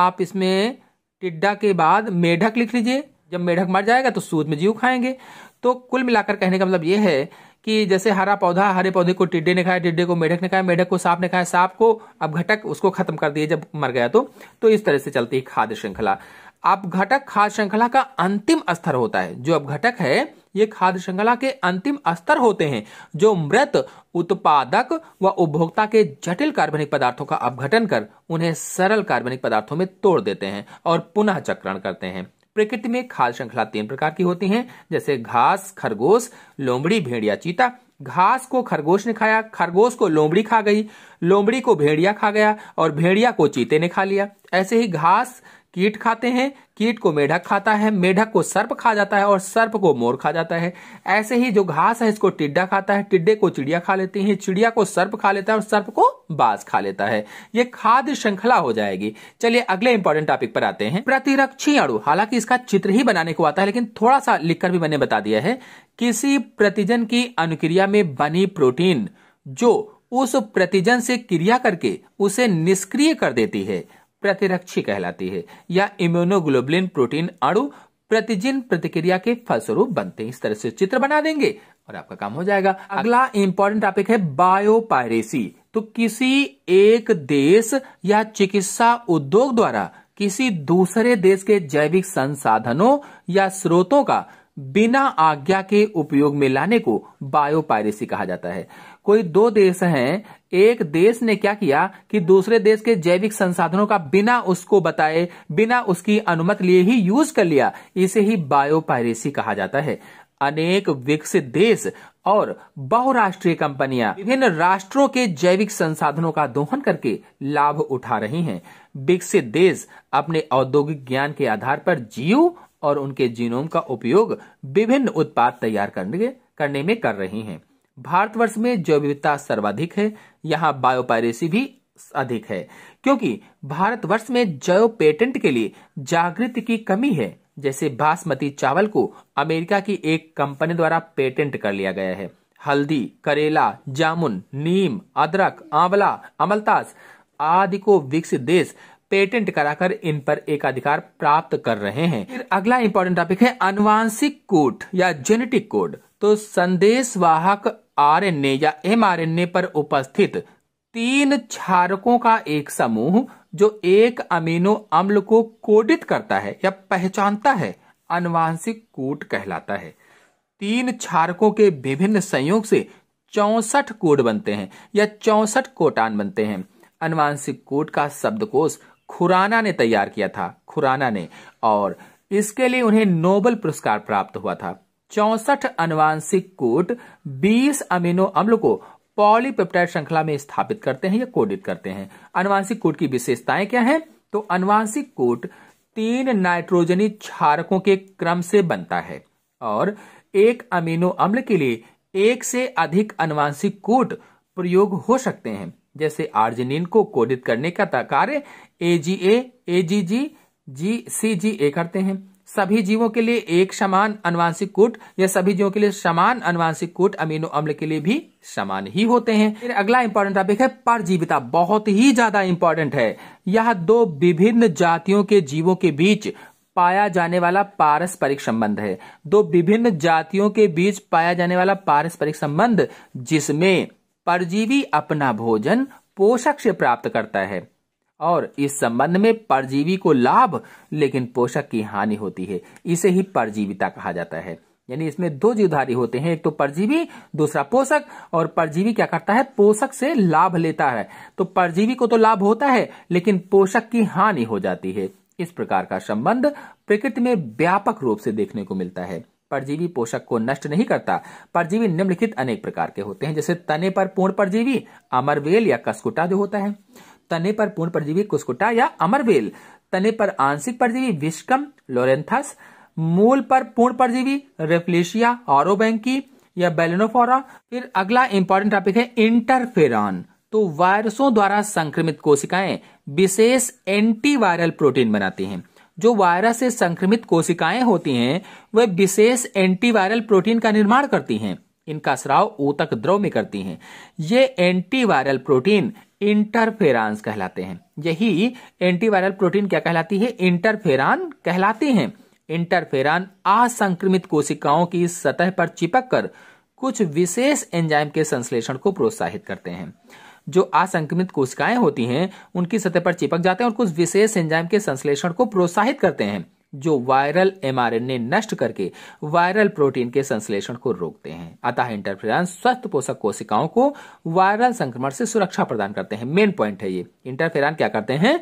आप इसमें टिड्डा के बाद मेढक लिख लीजिए जब मेढक मर जाएगा तो सूद में जीव खाएंगे तो कुल मिलाकर कहने का मतलब यह है कि जैसे हरा पौधा हरे पौधे को टिड्डे ने खाया टिड्डे को मेढक ने खाया मेढक को सांप ने खाया सांप को अब घटक उसको खत्म कर दिया जब मर गया तो, तो इस तरह से चलती है खाद्य श्रृंखला अब घटक खाद्य श्रृंखला का अंतिम स्तर होता है जो अब घटक है ये खाद्य श्रृंखला के अंतिम स्तर होते हैं जो मृत उत्पादक व उपभोक्ता के जटिल कार्बनिक पदार्थों का अपघटन कर उन्हें सरल कार्बनिक पदार्थों में तोड़ देते हैं और पुनः चक्रण करते हैं प्रकृति में खाल श्रृंखला तीन प्रकार की होती हैं जैसे घास खरगोश लोमड़ी भेड़िया चीता घास को खरगोश ने खाया खरगोश को लोमड़ी खा गई लोमड़ी को भेड़िया खा गया और भेड़िया को चीते ने खा लिया ऐसे ही घास कीट खाते हैं कीट को मेढक खाता है मेढक को सर्प खा जाता है और सर्प को मोर खा जाता है ऐसे ही जो घास है इसको टिड्डा खाता है टिड्डे को चिड़िया खा लेती है चिड़िया को सर्प खा लेता है और सर्प को बाज खा लेता है ये खाद्य श्रृंखला हो जाएगी चलिए अगले इंपॉर्टेंट टॉपिक पर आते हैं प्रतिरक्षी अड़ु हालांकि इसका चित्र ही बनाने को आता है लेकिन थोड़ा सा लिखकर भी मैंने बता दिया है किसी प्रतिजन की अनुक्रिया में बनी प्रोटीन जो उस प्रतिजन से क्रिया करके उसे निष्क्रिय कर देती है प्रतिरक्षी कहलाती है या इम्यूनोग्लोबुलिन प्रोटीन अणु प्रतिजिन प्रतिक्रिया के फलस्वरूप बनते हैं इस तरह से चित्र बना देंगे और आपका काम हो जाएगा अगला इंपॉर्टेंट टॉपिक है बायोपायरेसी तो किसी एक देश या चिकित्सा उद्योग द्वारा किसी दूसरे देश के जैविक संसाधनों या स्रोतों का बिना आज्ञा के उपयोग में लाने को बायोपायरेसी कहा जाता है कोई दो देश हैं एक देश ने क्या किया कि दूसरे देश के जैविक संसाधनों का बिना उसको बताए बिना उसकी अनुमति लिए ही यूज कर लिया इसे ही बायोपायरेसी कहा जाता है अनेक विकसित देश और बहुराष्ट्रीय कंपनियां विभिन्न राष्ट्रों के जैविक संसाधनों का दोहन करके लाभ उठा रही हैं। विकसित देश अपने औद्योगिक ज्ञान के आधार पर जीव और उनके जीनोम का उपयोग विभिन्न उत्पाद तैयार करने करने में कर रही हैं। भारतवर्ष में जैव विविधता सर्वाधिक है यहाँ बायोपायरेसी भी अधिक है क्योंकि भारतवर्ष में जयो पेटेंट के लिए जागृति की कमी है जैसे बासमती चावल को अमेरिका की एक कंपनी द्वारा पेटेंट कर लिया गया है हल्दी करेला जामुन नीम अदरक आंवला अमलतास आदि को विकसित देश पेटेंट कराकर इन पर एक अधिकार प्राप्त कर रहे हैं फिर अगला इंपॉर्टेंट टॉपिक है अनुवांशिक कोड या जेनेटिक कोड तो संदेश वाहक आरएनए या एमआरएनए पर उपस्थित तीन क्षारकों का एक समूह जो एक अमीनो अम्ल को कोडित करता है या पहचानता है अनुवांशिक कोट कहलाता है तीन क्षारकों के विभिन्न संयोग से चौसठ कोड बनते हैं या चौसठ कोटान बनते हैं अनुवांशिक कोट का शब्दकोश खुराना ने तैयार किया था खुराना ने और इसके लिए उन्हें नोबल पुरस्कार प्राप्त हुआ था चौसठ अनुवांशिक कोट 20 अमीनो अम्ल को पॉलीपेप्टाइड श्रृंखला में स्थापित करते हैं या कोडित करते हैं अनुवांशिक कोट की विशेषताएं क्या है तो अनुवांशिक कोट तीन नाइट्रोजनी क्षारकों के क्रम से बनता है और एक अमीनो अम्ल के लिए एक से अधिक अनुवांशिक कोट प्रयोग हो सकते हैं जैसे आर्जिनिन को कोडित करने का कार्य एजीए एजीजी जी सी जी ए करते हैं सभी जीवों के लिए एक समान अनुवांशिक कूट या सभी जीवों के लिए समान अनुवांशिक कूट अमीनो अम्ल के लिए भी समान ही होते हैं फिर अगला इंपॉर्टेंट टॉपिक है परजीविता बहुत ही ज्यादा इंपॉर्टेंट है यह दो विभिन्न जातियों के जीवों के बीच पाया जाने वाला पारस्परिक संबंध है दो विभिन्न जातियों के बीच पाया जाने वाला पारस्परिक संबंध जिसमें परजीवी अपना भोजन पोषक से प्राप्त करता है और इस संबंध में परजीवी को लाभ लेकिन पोषक की हानि होती है इसे ही परजीविता कहा जाता है यानी इसमें दो जीवधारी होते हैं एक तो परजीवी दूसरा पोषक और परजीवी क्या करता है पोषक से लाभ लेता है तो परजीवी को तो लाभ होता है लेकिन पोषक की हानि हो जाती है इस प्रकार का संबंध प्रकृति में व्यापक रूप से देखने को मिलता है परजीवी पोषक को नष्ट नहीं करता परजीवी निम्नलिखित अनेक प्रकार के होते हैं जैसे तने पर पूर्ण परजीवी अमरवेल या कसकुटा जो होता है तने पर पूर्ण परजीवी कुस्कुटा या अमरवेल तने पर आंशिक परजीवी विष्कम लोरेंथस मूल पर पूर्ण परजीवी रेफ्लेशिया और या बेलेनोफोरा फिर अगला इंपॉर्टेंट टॉपिक है इंटरफेरॉन तो वायरसों द्वारा संक्रमित कोशिकाएं विशेष एंटीवायरल प्रोटीन बनाती हैं जो वायरस से संक्रमित कोशिकाएं होती हैं वे विशेष एंटीवायरल प्रोटीन का निर्माण करती हैं इनका स्राव ऊतक द्रव में करती हैं ये एंटीवायरल प्रोटीन इंटरफेरांस कहलाते हैं यही एंटीवायरल प्रोटीन क्या कहलाती है इंटरफेरान कहलाते हैं इंटरफेरान असंक्रमित कोशिकाओं की सतह पर चिपक कर कुछ विशेष एंजाइम के संश्लेषण को प्रोत्साहित करते हैं जो असंक्रमित कोशिकाएं होती हैं उनकी सतह पर चिपक जाते हैं और कुछ विशेष एंजाइम के संश्लेषण को प्रोत्साहित करते हैं जो वायरल एमआरएनए नष्ट करके वायरल प्रोटीन के संश्लेषण को रोकते हैं अतः इंटरफेरॉन स्वस्थ पोषक कोशिकाओं को वायरल संक्रमण से सुरक्षा प्रदान करते हैं मेन पॉइंट है ये इंटरफेरान क्या करते हैं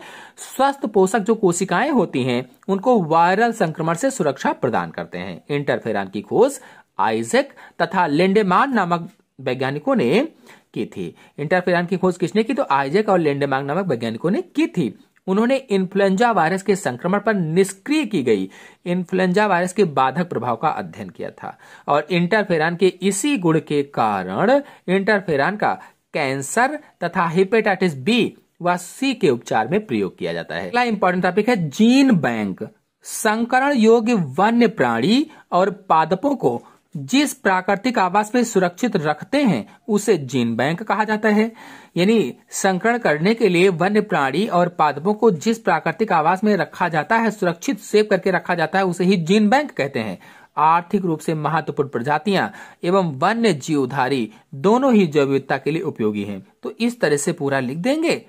स्वस्थ पोषक जो कोशिकाएं होती हैं उनको वायरल संक्रमण से सुरक्षा प्रदान करते हैं इंटरफेरान की खोज आइजेक तथा लेंडेमान नामक वैज्ञानिकों ने की थी इंटरफेरान की खोज किसने की तो आइजेक और लेंडेमान नामक वैज्ञानिकों ने की थी उन्होंने इन्फ्लुएंजा वायरस के संक्रमण पर निष्क्रिय की गई इन्फ्लुएंजा वायरस के बाधक प्रभाव का अध्ययन किया था और इंटरफेरान के इसी गुण के कारण इंटरफेरान का कैंसर तथा हिपेटाइटिस बी व सी के उपचार में प्रयोग किया जाता है अगला इंपॉर्टेंट टॉपिक है जीन बैंक संकरण योग्य वन्य प्राणी और पादपों को जिस प्राकृतिक आवास में सुरक्षित रखते हैं उसे जीन बैंक कहा जाता है यानी संकरण करने के लिए वन्य प्राणी और पादपों को जिस प्राकृतिक आवास में रखा जाता है सुरक्षित सेव करके रखा जाता है उसे ही जीन बैंक कहते हैं आर्थिक रूप से महत्वपूर्ण प्रजातियां एवं वन्य जीवधारी दोनों ही जैव विविधता के लिए उपयोगी हैं तो इस तरह से पूरा लिख देंगे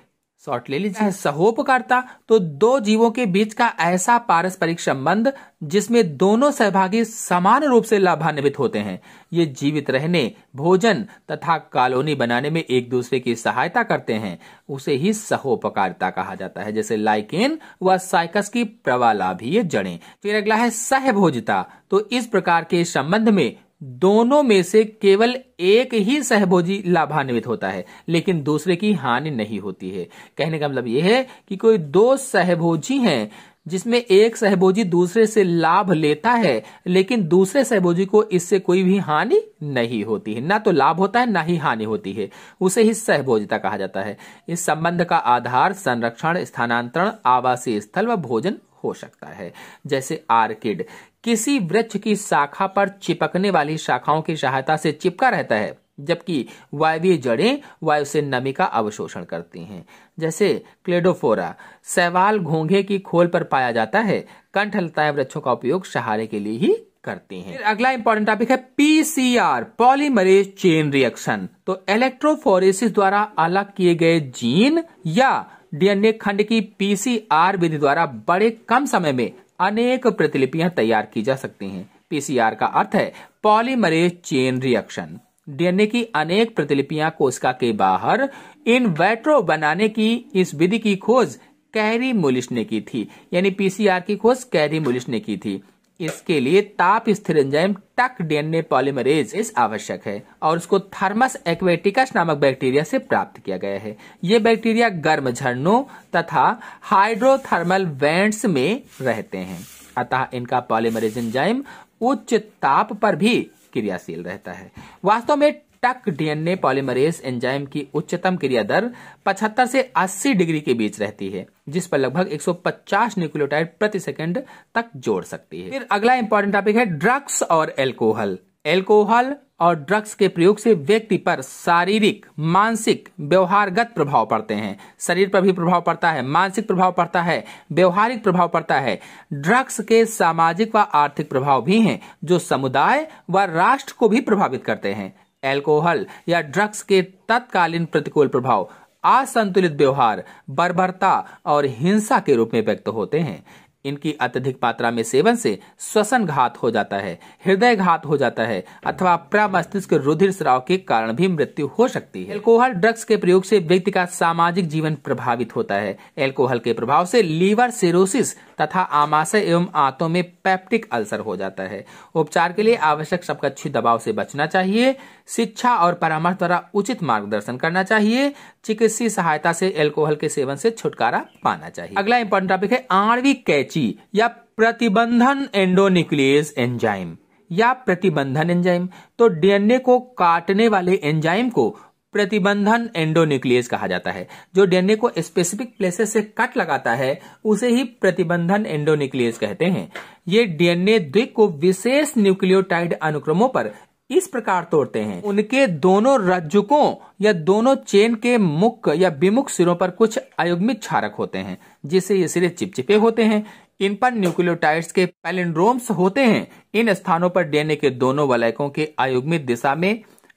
शॉर्ट ले लीजिए सहोपकारिता तो दो जीवों के बीच का ऐसा पारस्परिक संबंध जिसमें दोनों सहभागी समान रूप से लाभान्वित होते हैं ये जीवित रहने भोजन तथा कॉलोनी बनाने में एक दूसरे की सहायता करते हैं उसे ही सहोपकारिता कहा जाता है जैसे लाइकेन व साइकस की प्रवाला ये जड़े फिर अगला है सहभोजता तो इस प्रकार के संबंध में दोनों में से केवल एक ही सहभोजी लाभान्वित होता है लेकिन दूसरे की हानि नहीं होती है कहने का मतलब यह है कि कोई दो सहभोजी हैं जिसमें एक सहभोजी दूसरे से लाभ लेता है लेकिन दूसरे सहभोजी को इससे कोई भी हानि नहीं होती है ना तो लाभ होता है ना ही हानि होती है उसे ही सहभोजिता कहा जाता है इस संबंध का आधार संरक्षण स्थानांतरण आवासीय स्थल व भोजन हो सकता है जैसे आर्किड किसी वृक्ष की शाखा पर चिपकने वाली शाखाओं की सहायता से चिपका रहता है जबकि वायवीय जड़ें वायु से नमी का अवशोषण करती हैं जैसे क्लेडोफोरा सवाल घोंघे की खोल पर पाया जाता है कंठ लताएं वृक्षों का उपयोग सहारे के लिए ही करती हैं। अगला इंपॉर्टेंट टॉपिक है पीसीआर पॉलीमरेज चेन रिएक्शन तो इलेक्ट्रोफोरेसिस द्वारा अलग किए गए जीन या डीएनए खंड की पीसीआर विधि द्वारा बड़े कम समय में अनेक प्रतिलिपियां तैयार की जा सकती हैं पीसीआर का अर्थ है पॉलीमरेज चेन रिएक्शन डीएनए की अनेक प्रतिलिपियां कोशिका के बाहर इन वेट्रो बनाने की इस विधि की खोज कैरी मुलिश ने की थी यानी पीसीआर की खोज कैरी मुलिश ने की थी इसके लिए ताप स्थिर एंजाइम टक डीएनए पॉलीमरेज इस आवश्यक है और उसको थर्मस एक्वेटिकस नामक बैक्टीरिया से प्राप्त किया गया है ये बैक्टीरिया गर्म झरनों तथा हाइड्रोथर्मल वेंट्स में रहते हैं अतः इनका पॉलीमरेज एंजाइम उच्च ताप पर भी क्रियाशील रहता है वास्तव में टक डीएनए पॉलीमरेज एंजाइम की उच्चतम क्रिया दर 75 से 80 डिग्री के बीच रहती है जिस पर लगभग 150 न्यूक्लियोटाइड प्रति सेकंड तक जोड़ सकती है फिर अगला इंपॉर्टेंट टॉपिक है ड्रग्स और एल्कोहल एल्कोहल और ड्रग्स के प्रयोग से व्यक्ति पर शारीरिक मानसिक व्यवहारगत प्रभाव पड़ते हैं शरीर पर भी प्रभाव पड़ता है मानसिक प्रभाव पड़ता है व्यवहारिक प्रभाव पड़ता है ड्रग्स के सामाजिक व आर्थिक प्रभाव भी हैं जो समुदाय व राष्ट्र को भी प्रभावित करते हैं एल्कोहल या ड्रग्स के तत्कालीन प्रतिकूल प्रभाव असंतुलित व्यवहार बर्बरता और हिंसा के रूप में व्यक्त होते हैं इनकी अत्यधिक मात्रा में सेवन से श्वसन घात हो जाता है हृदय घात हो जाता है अथवा प्रमस्तिष्क रुधिर स्राव के कारण भी मृत्यु हो सकती है एल्कोहल ड्रग्स के प्रयोग से व्यक्ति का सामाजिक जीवन प्रभावित होता है एल्कोहल के प्रभाव से लीवर सिरोसिस तथा आमाशय एवं आंतों में पैप्टिक अल्सर हो जाता है उपचार के लिए आवश्यक सबक दबाव से बचना चाहिए शिक्षा और परामर्श द्वारा उचित मार्गदर्शन करना चाहिए चिकित्सीय सहायता से एल्कोहल के सेवन से छुटकारा पाना चाहिए अगला इंपॉर्टेंट टॉपिक है आणविक कैची या प्रतिबंधन एंडोनिक्लियस एंजाइम या प्रतिबंधन एंजाइम तो डीएनए को काटने वाले एंजाइम को प्रतिबंधन एंडोन्यूक्लियस कहा जाता है जो डीएनए को स्पेसिफिक प्लेसेस से कट लगाता है उसे ही प्रतिबंधन एंडोन्यूक्लियस कहते हैं ये डीएनए द्वीप को विशेष न्यूक्लियोटाइड अनुक्रमों पर इस प्रकार तोड़ते हैं उनके दोनों रज्जुकों या दोनों चेन के मुख या विमुख सिरों पर कुछ अयुग्मित क्षारक होते हैं जिससे ये सिरे चिपचिपे होते हैं इन पर न्यूक्लियोटाइड्स के पैलिंड्रोम्स होते हैं इन स्थानों पर डीएनए के दोनों वलयकों के अयुग्मित दिशा में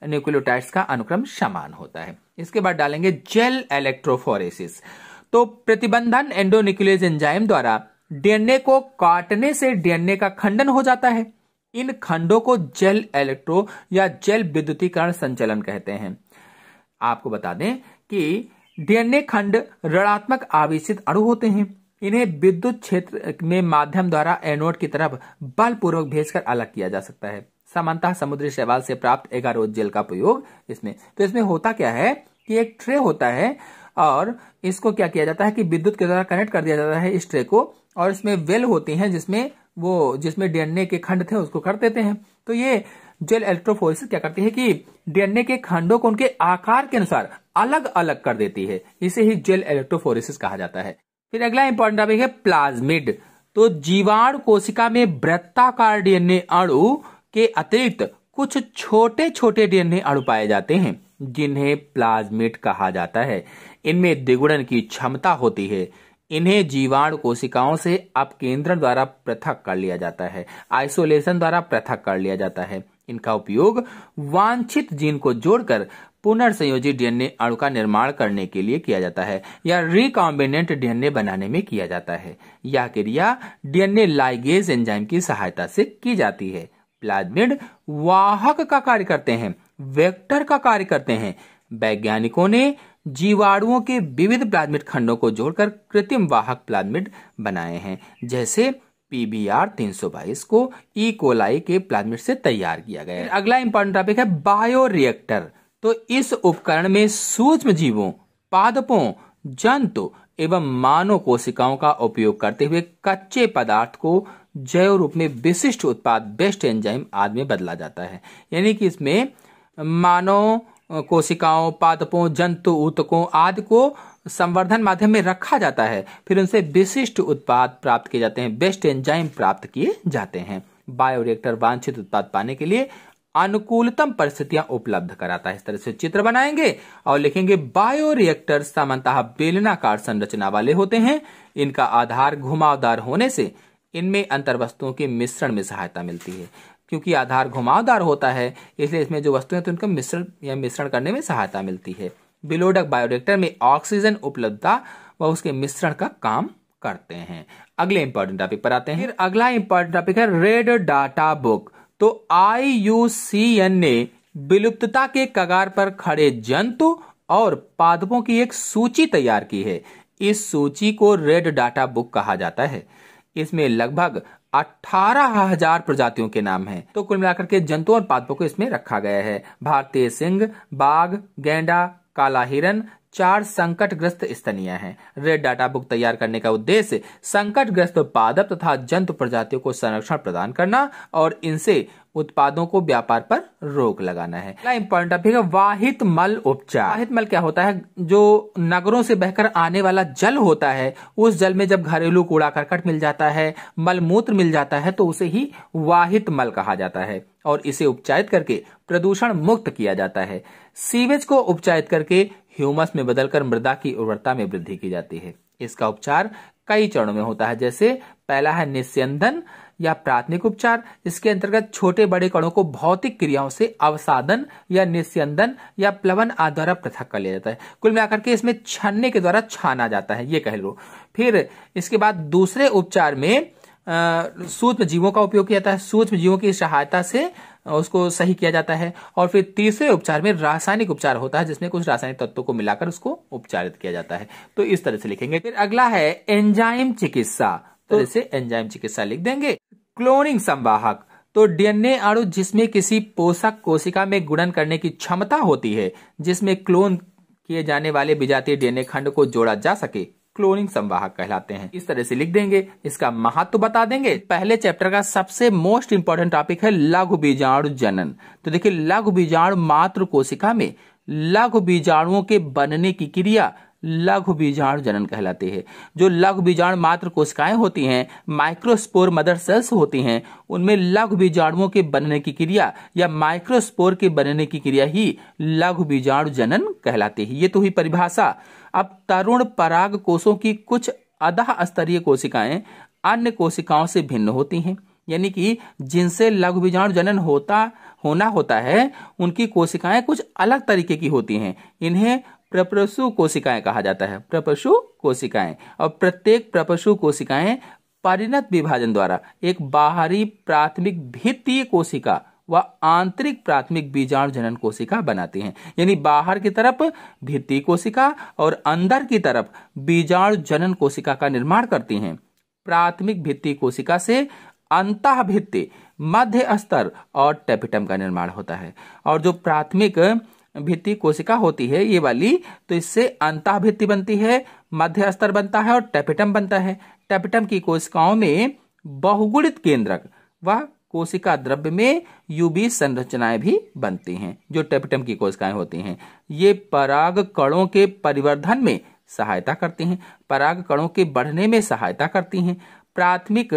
न्यूक्लियोटाइड्स का अनुक्रम समान होता है इसके बाद डालेंगे जेल इलेक्ट्रोफोरेसिस तो प्रतिबंधन एंडोन्यूक्लियस एंजाइम द्वारा डीएनए को काटने से डीएनए का खंडन हो जाता है इन खंडों को जेल इलेक्ट्रो या जेल विद्युतीकरण संचलन कहते हैं आपको बता दें कि डीएनए खंड ऋणात्मक आवेशित अणु होते हैं इन्हें विद्युत क्षेत्र में माध्यम द्वारा एनोड की तरफ बलपूर्वक भेजकर अलग किया जा सकता है समानता समुद्री शैवाल से प्राप्त एगारो जेल का प्रयोग इसमें तो इसमें होता क्या है कि एक ट्रे होता है और इसको क्या किया जाता है कि विद्युत के द्वारा कनेक्ट कर दिया जाता है इस ट्रे को और इसमें वेल होती है जिसमें वो जिसमें डीएनए के खंड थे उसको कर देते हैं तो ये जेल एलेक्ट्रोफोरेसिस क्या करती है कि डीएनए के खंडों को उनके आकार के अनुसार अलग अलग कर देती है इसे ही जेल इलेक्ट्रोफोरेसिस कहा जाता है फिर अगला इंपॉर्टेंट टॉपिक है प्लाज्मिड तो जीवाणु कोशिका में वृत्ताकार डीएनए अणु के अतिरिक्त कुछ छोटे छोटे डीएनए अणु पाए जाते हैं जिन्हें प्लाज्मिड कहा जाता है इनमें द्विगुणन की क्षमता होती है इन्हें जीवाणु कोशिकाओं से अपकेंद्रण द्वारा पृथक कर लिया जाता है आइसोलेशन द्वारा पृथक कर लिया जाता है इनका उपयोग वांछित जीन को जोड़कर पुनर्संयोजित डीएनए अणु का निर्माण करने के लिए किया जाता है या रिकॉम्बिनेंट डीएनए बनाने में किया जाता है यह क्रिया डीएनए लाइगेज एंजाइम की सहायता से की जाती है प्लाज्मिड वाहक का कार्य करते हैं वेक्टर का कार्य करते हैं वैज्ञानिकों ने जीवाणुओं के विविध प्लाज्मिड खंडों को जोड़कर कृत्रिम वाहक प्लाज्मिड बनाए हैं जैसे पीबीआर 322 को ई e. कोलाई के प्लाज्मिड से तैयार किया गया है अगला इंपॉर्टेंट टॉपिक है रिएक्टर तो इस उपकरण में सूक्ष्म जीवों पादपों जंतु एवं मानव कोशिकाओं का उपयोग करते हुए कच्चे पदार्थ को जैव रूप में विशिष्ट उत्पाद बेस्ट एंजाइम आदि में बदला जाता है यानी कि इसमें मानव कोशिकाओं पादपों जंतु ऊतकों आदि को संवर्धन माध्यम में रखा जाता है फिर उनसे विशिष्ट उत्पाद प्राप्त किए जाते हैं बेस्ट एंजाइम प्राप्त किए जाते हैं बायोरिएक्टर वांछित उत्पाद पाने के लिए अनुकूलतम परिस्थितियां उपलब्ध कराता है इस तरह से चित्र बनाएंगे और लिखेंगे बायोरिएक्टर सामान्यतः बेलनाकार संरचना वाले होते हैं इनका आधार घुमावदार होने से इनमें अंतर वस्तुओं के मिश्रण में सहायता मिलती है क्योंकि आधार घुमावदार होता है इसलिए इसमें जो वस्तुएं तो उनका मिश्रण या मिश्रण करने में सहायता मिलती है बिलोडक बायोडेक्टर में ऑक्सीजन उपलब्धता व उसके मिश्रण का काम करते हैं अगले इंपॉर्टेंट टॉपिक पर आते हैं फिर अगला इंपॉर्टेंट टॉपिक है रेड डाटा बुक तो आई ने विलुप्तता के कगार पर खड़े जंतु और पादपों की एक सूची तैयार की है इस सूची को रेड डाटा बुक कहा जाता है इसमें लगभग अठारह हजार प्रजातियों के नाम हैं तो कुल मिलाकर के जंतुओं और पादपों को इसमें रखा गया है भारतीय सिंह बाघ गेंडा काला हिरन चार संकटग्रस्त स्तनीय हैं रेड डाटा बुक तैयार करने का उद्देश्य संकटग्रस्त पादप तथा जंतु प्रजातियों को संरक्षण प्रदान करना और इनसे उत्पादों को व्यापार पर रोक लगाना है इम्पोर्टेंट टॉपिक है वाहित मल उपचार वाहित मल क्या होता है जो नगरों से बहकर आने वाला जल होता है उस जल में जब घरेलू कूड़ा करकट मिल जाता है मलमूत्र मिल जाता है तो उसे ही वाहित मल कहा जाता है और इसे उपचारित करके प्रदूषण मुक्त किया जाता है सीवेज को उपचारित करके ह्यूमस में बदलकर मृदा की उर्वरता में वृद्धि की जाती है इसका उपचार कई चरणों में होता है जैसे पहला है निस्यंदन या प्राथमिक उपचार इसके अंतर्गत छोटे बड़े कणों को भौतिक क्रियाओं से अवसादन या निस्यंदन या प्लवन आदि द्वारा पृथक कर लिया जाता है कुल मिलाकर के इसमें छनने के द्वारा छाना जाता है ये कह लो फिर इसके बाद दूसरे उपचार में सूक्ष्म जीवों का उपयोग किया जाता है सूक्ष्म जीवों की सहायता से उसको सही किया जाता है और फिर तीसरे उपचार में रासायनिक उपचार होता है जिसमें कुछ रासायनिक तत्वों को मिलाकर उसको उपचारित किया जाता है तो इस तरह से लिखेंगे फिर अगला है एंजाइम चिकित्सा तो जैसे तो एंजाइम चिकित्सा लिख देंगे क्लोनिंग संवाहक तो डीएनए अणु जिसमें किसी पोषक कोशिका में गुणन करने की क्षमता होती है जिसमें क्लोन किए जाने वाले विजातीय डीएनए खंड को जोड़ा जा सके क्लोनिंग संवाहक कहलाते हैं इस तरह से लिख देंगे इसका महत्व तो बता देंगे पहले चैप्टर का सबसे मोस्ट इम्पोर्टेंट टॉपिक है लघु बीजाणु जनन तो देखिए लघु बीजाणु मातृ कोशिका में लघु बीजाणुओं के बनने की क्रिया लघु बीजाणु जनन कहलाते हैं जो लघु बीजाणु मात्र कोशिकाएं होती हैं माइक्रोस्पोर मदर सेल्स होती हैं उनमें लघु बीजाणुओं के बनने की क्रिया या माइक्रोस्पोर के बनने की क्रिया ही लघु बीजाणु जनन कहलाती है ये तो हुई परिभाषा अब तरुण पराग कोषों की कुछ अध स्तरीय कोशिकाएं अन्य कोशिकाओं से भिन्न होती हैं यानी कि जिनसे लघु बीजाणु जनन होता होना होता है उनकी कोशिकाएं कुछ अलग तरीके की होती हैं इन्हें प्रपशु कोशिकाएं कहा जाता है प्रपशु कोशिकाएं और प्रत्येक प्रपशु कोशिकाएं परिणत विभाजन द्वारा एक बाहरी प्राथमिक भित्तीय कोशिका व आंतरिक प्राथमिक बीजाणु जनन कोशिका बनाती हैं यानी बाहर की तरफ भित्ति कोशिका और अंदर की तरफ बीजाणु जनन कोशिका का निर्माण करती हैं प्राथमिक भित्ति कोशिका से अंत भित्ति मध्य स्तर और टेपिटम का निर्माण होता है और जो प्राथमिक भित्ति कोशिका होती है ये वाली तो इससे अंतः भित्ति बनती है मध्य स्तर बनता है और टेपिटम बनता है टेपिटम की कोशिकाओं में बहुगुणित केंद्रक व कोशिका द्रव्य में यूबी संरचनाएं भी बनती हैं जो टेपिटम की कोशिकाएं होती हैं ये पराग कणों के परिवर्धन में सहायता करती हैं पराग कणों के बढ़ने में सहायता करती हैं प्राथमिक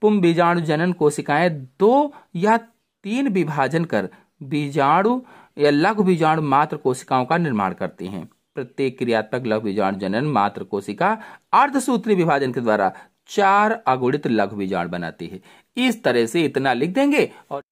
पुम बीजाणु जनन कोशिकाएं दो या तीन विभाजन कर बीजाणु यह लघु बीजाणु मात्र कोशिकाओं का निर्माण करती हैं प्रत्येक क्रियात्मक लघु बीजाणु जनन मात्र कोशिका अर्धसूत्री विभाजन के द्वारा चार अगुणित लघु बीजाणु बनाती है इस तरह से इतना लिख देंगे और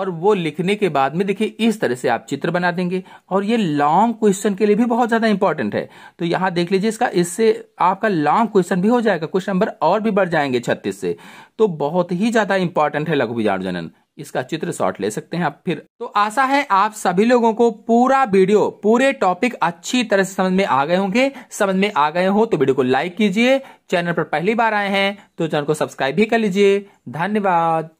और वो लिखने के बाद में देखिए इस तरह से आप चित्र बना देंगे और ये लॉन्ग क्वेश्चन के लिए भी बहुत ज्यादा इंपॉर्टेंट है तो यहाँ देख लीजिए इसका इससे आपका लॉन्ग क्वेश्चन भी हो जाएगा क्वेश्चन नंबर और भी बढ़ जाएंगे छत्तीस से तो बहुत ही ज्यादा इंपॉर्टेंट है लघु बीजाणु जनन इसका चित्र शॉट ले सकते हैं आप फिर तो आशा है आप सभी लोगों को पूरा वीडियो पूरे टॉपिक अच्छी तरह से समझ में आ गए होंगे समझ में आ गए हो तो वीडियो को लाइक कीजिए चैनल पर पहली बार आए हैं तो चैनल को सब्सक्राइब भी कर लीजिए धन्यवाद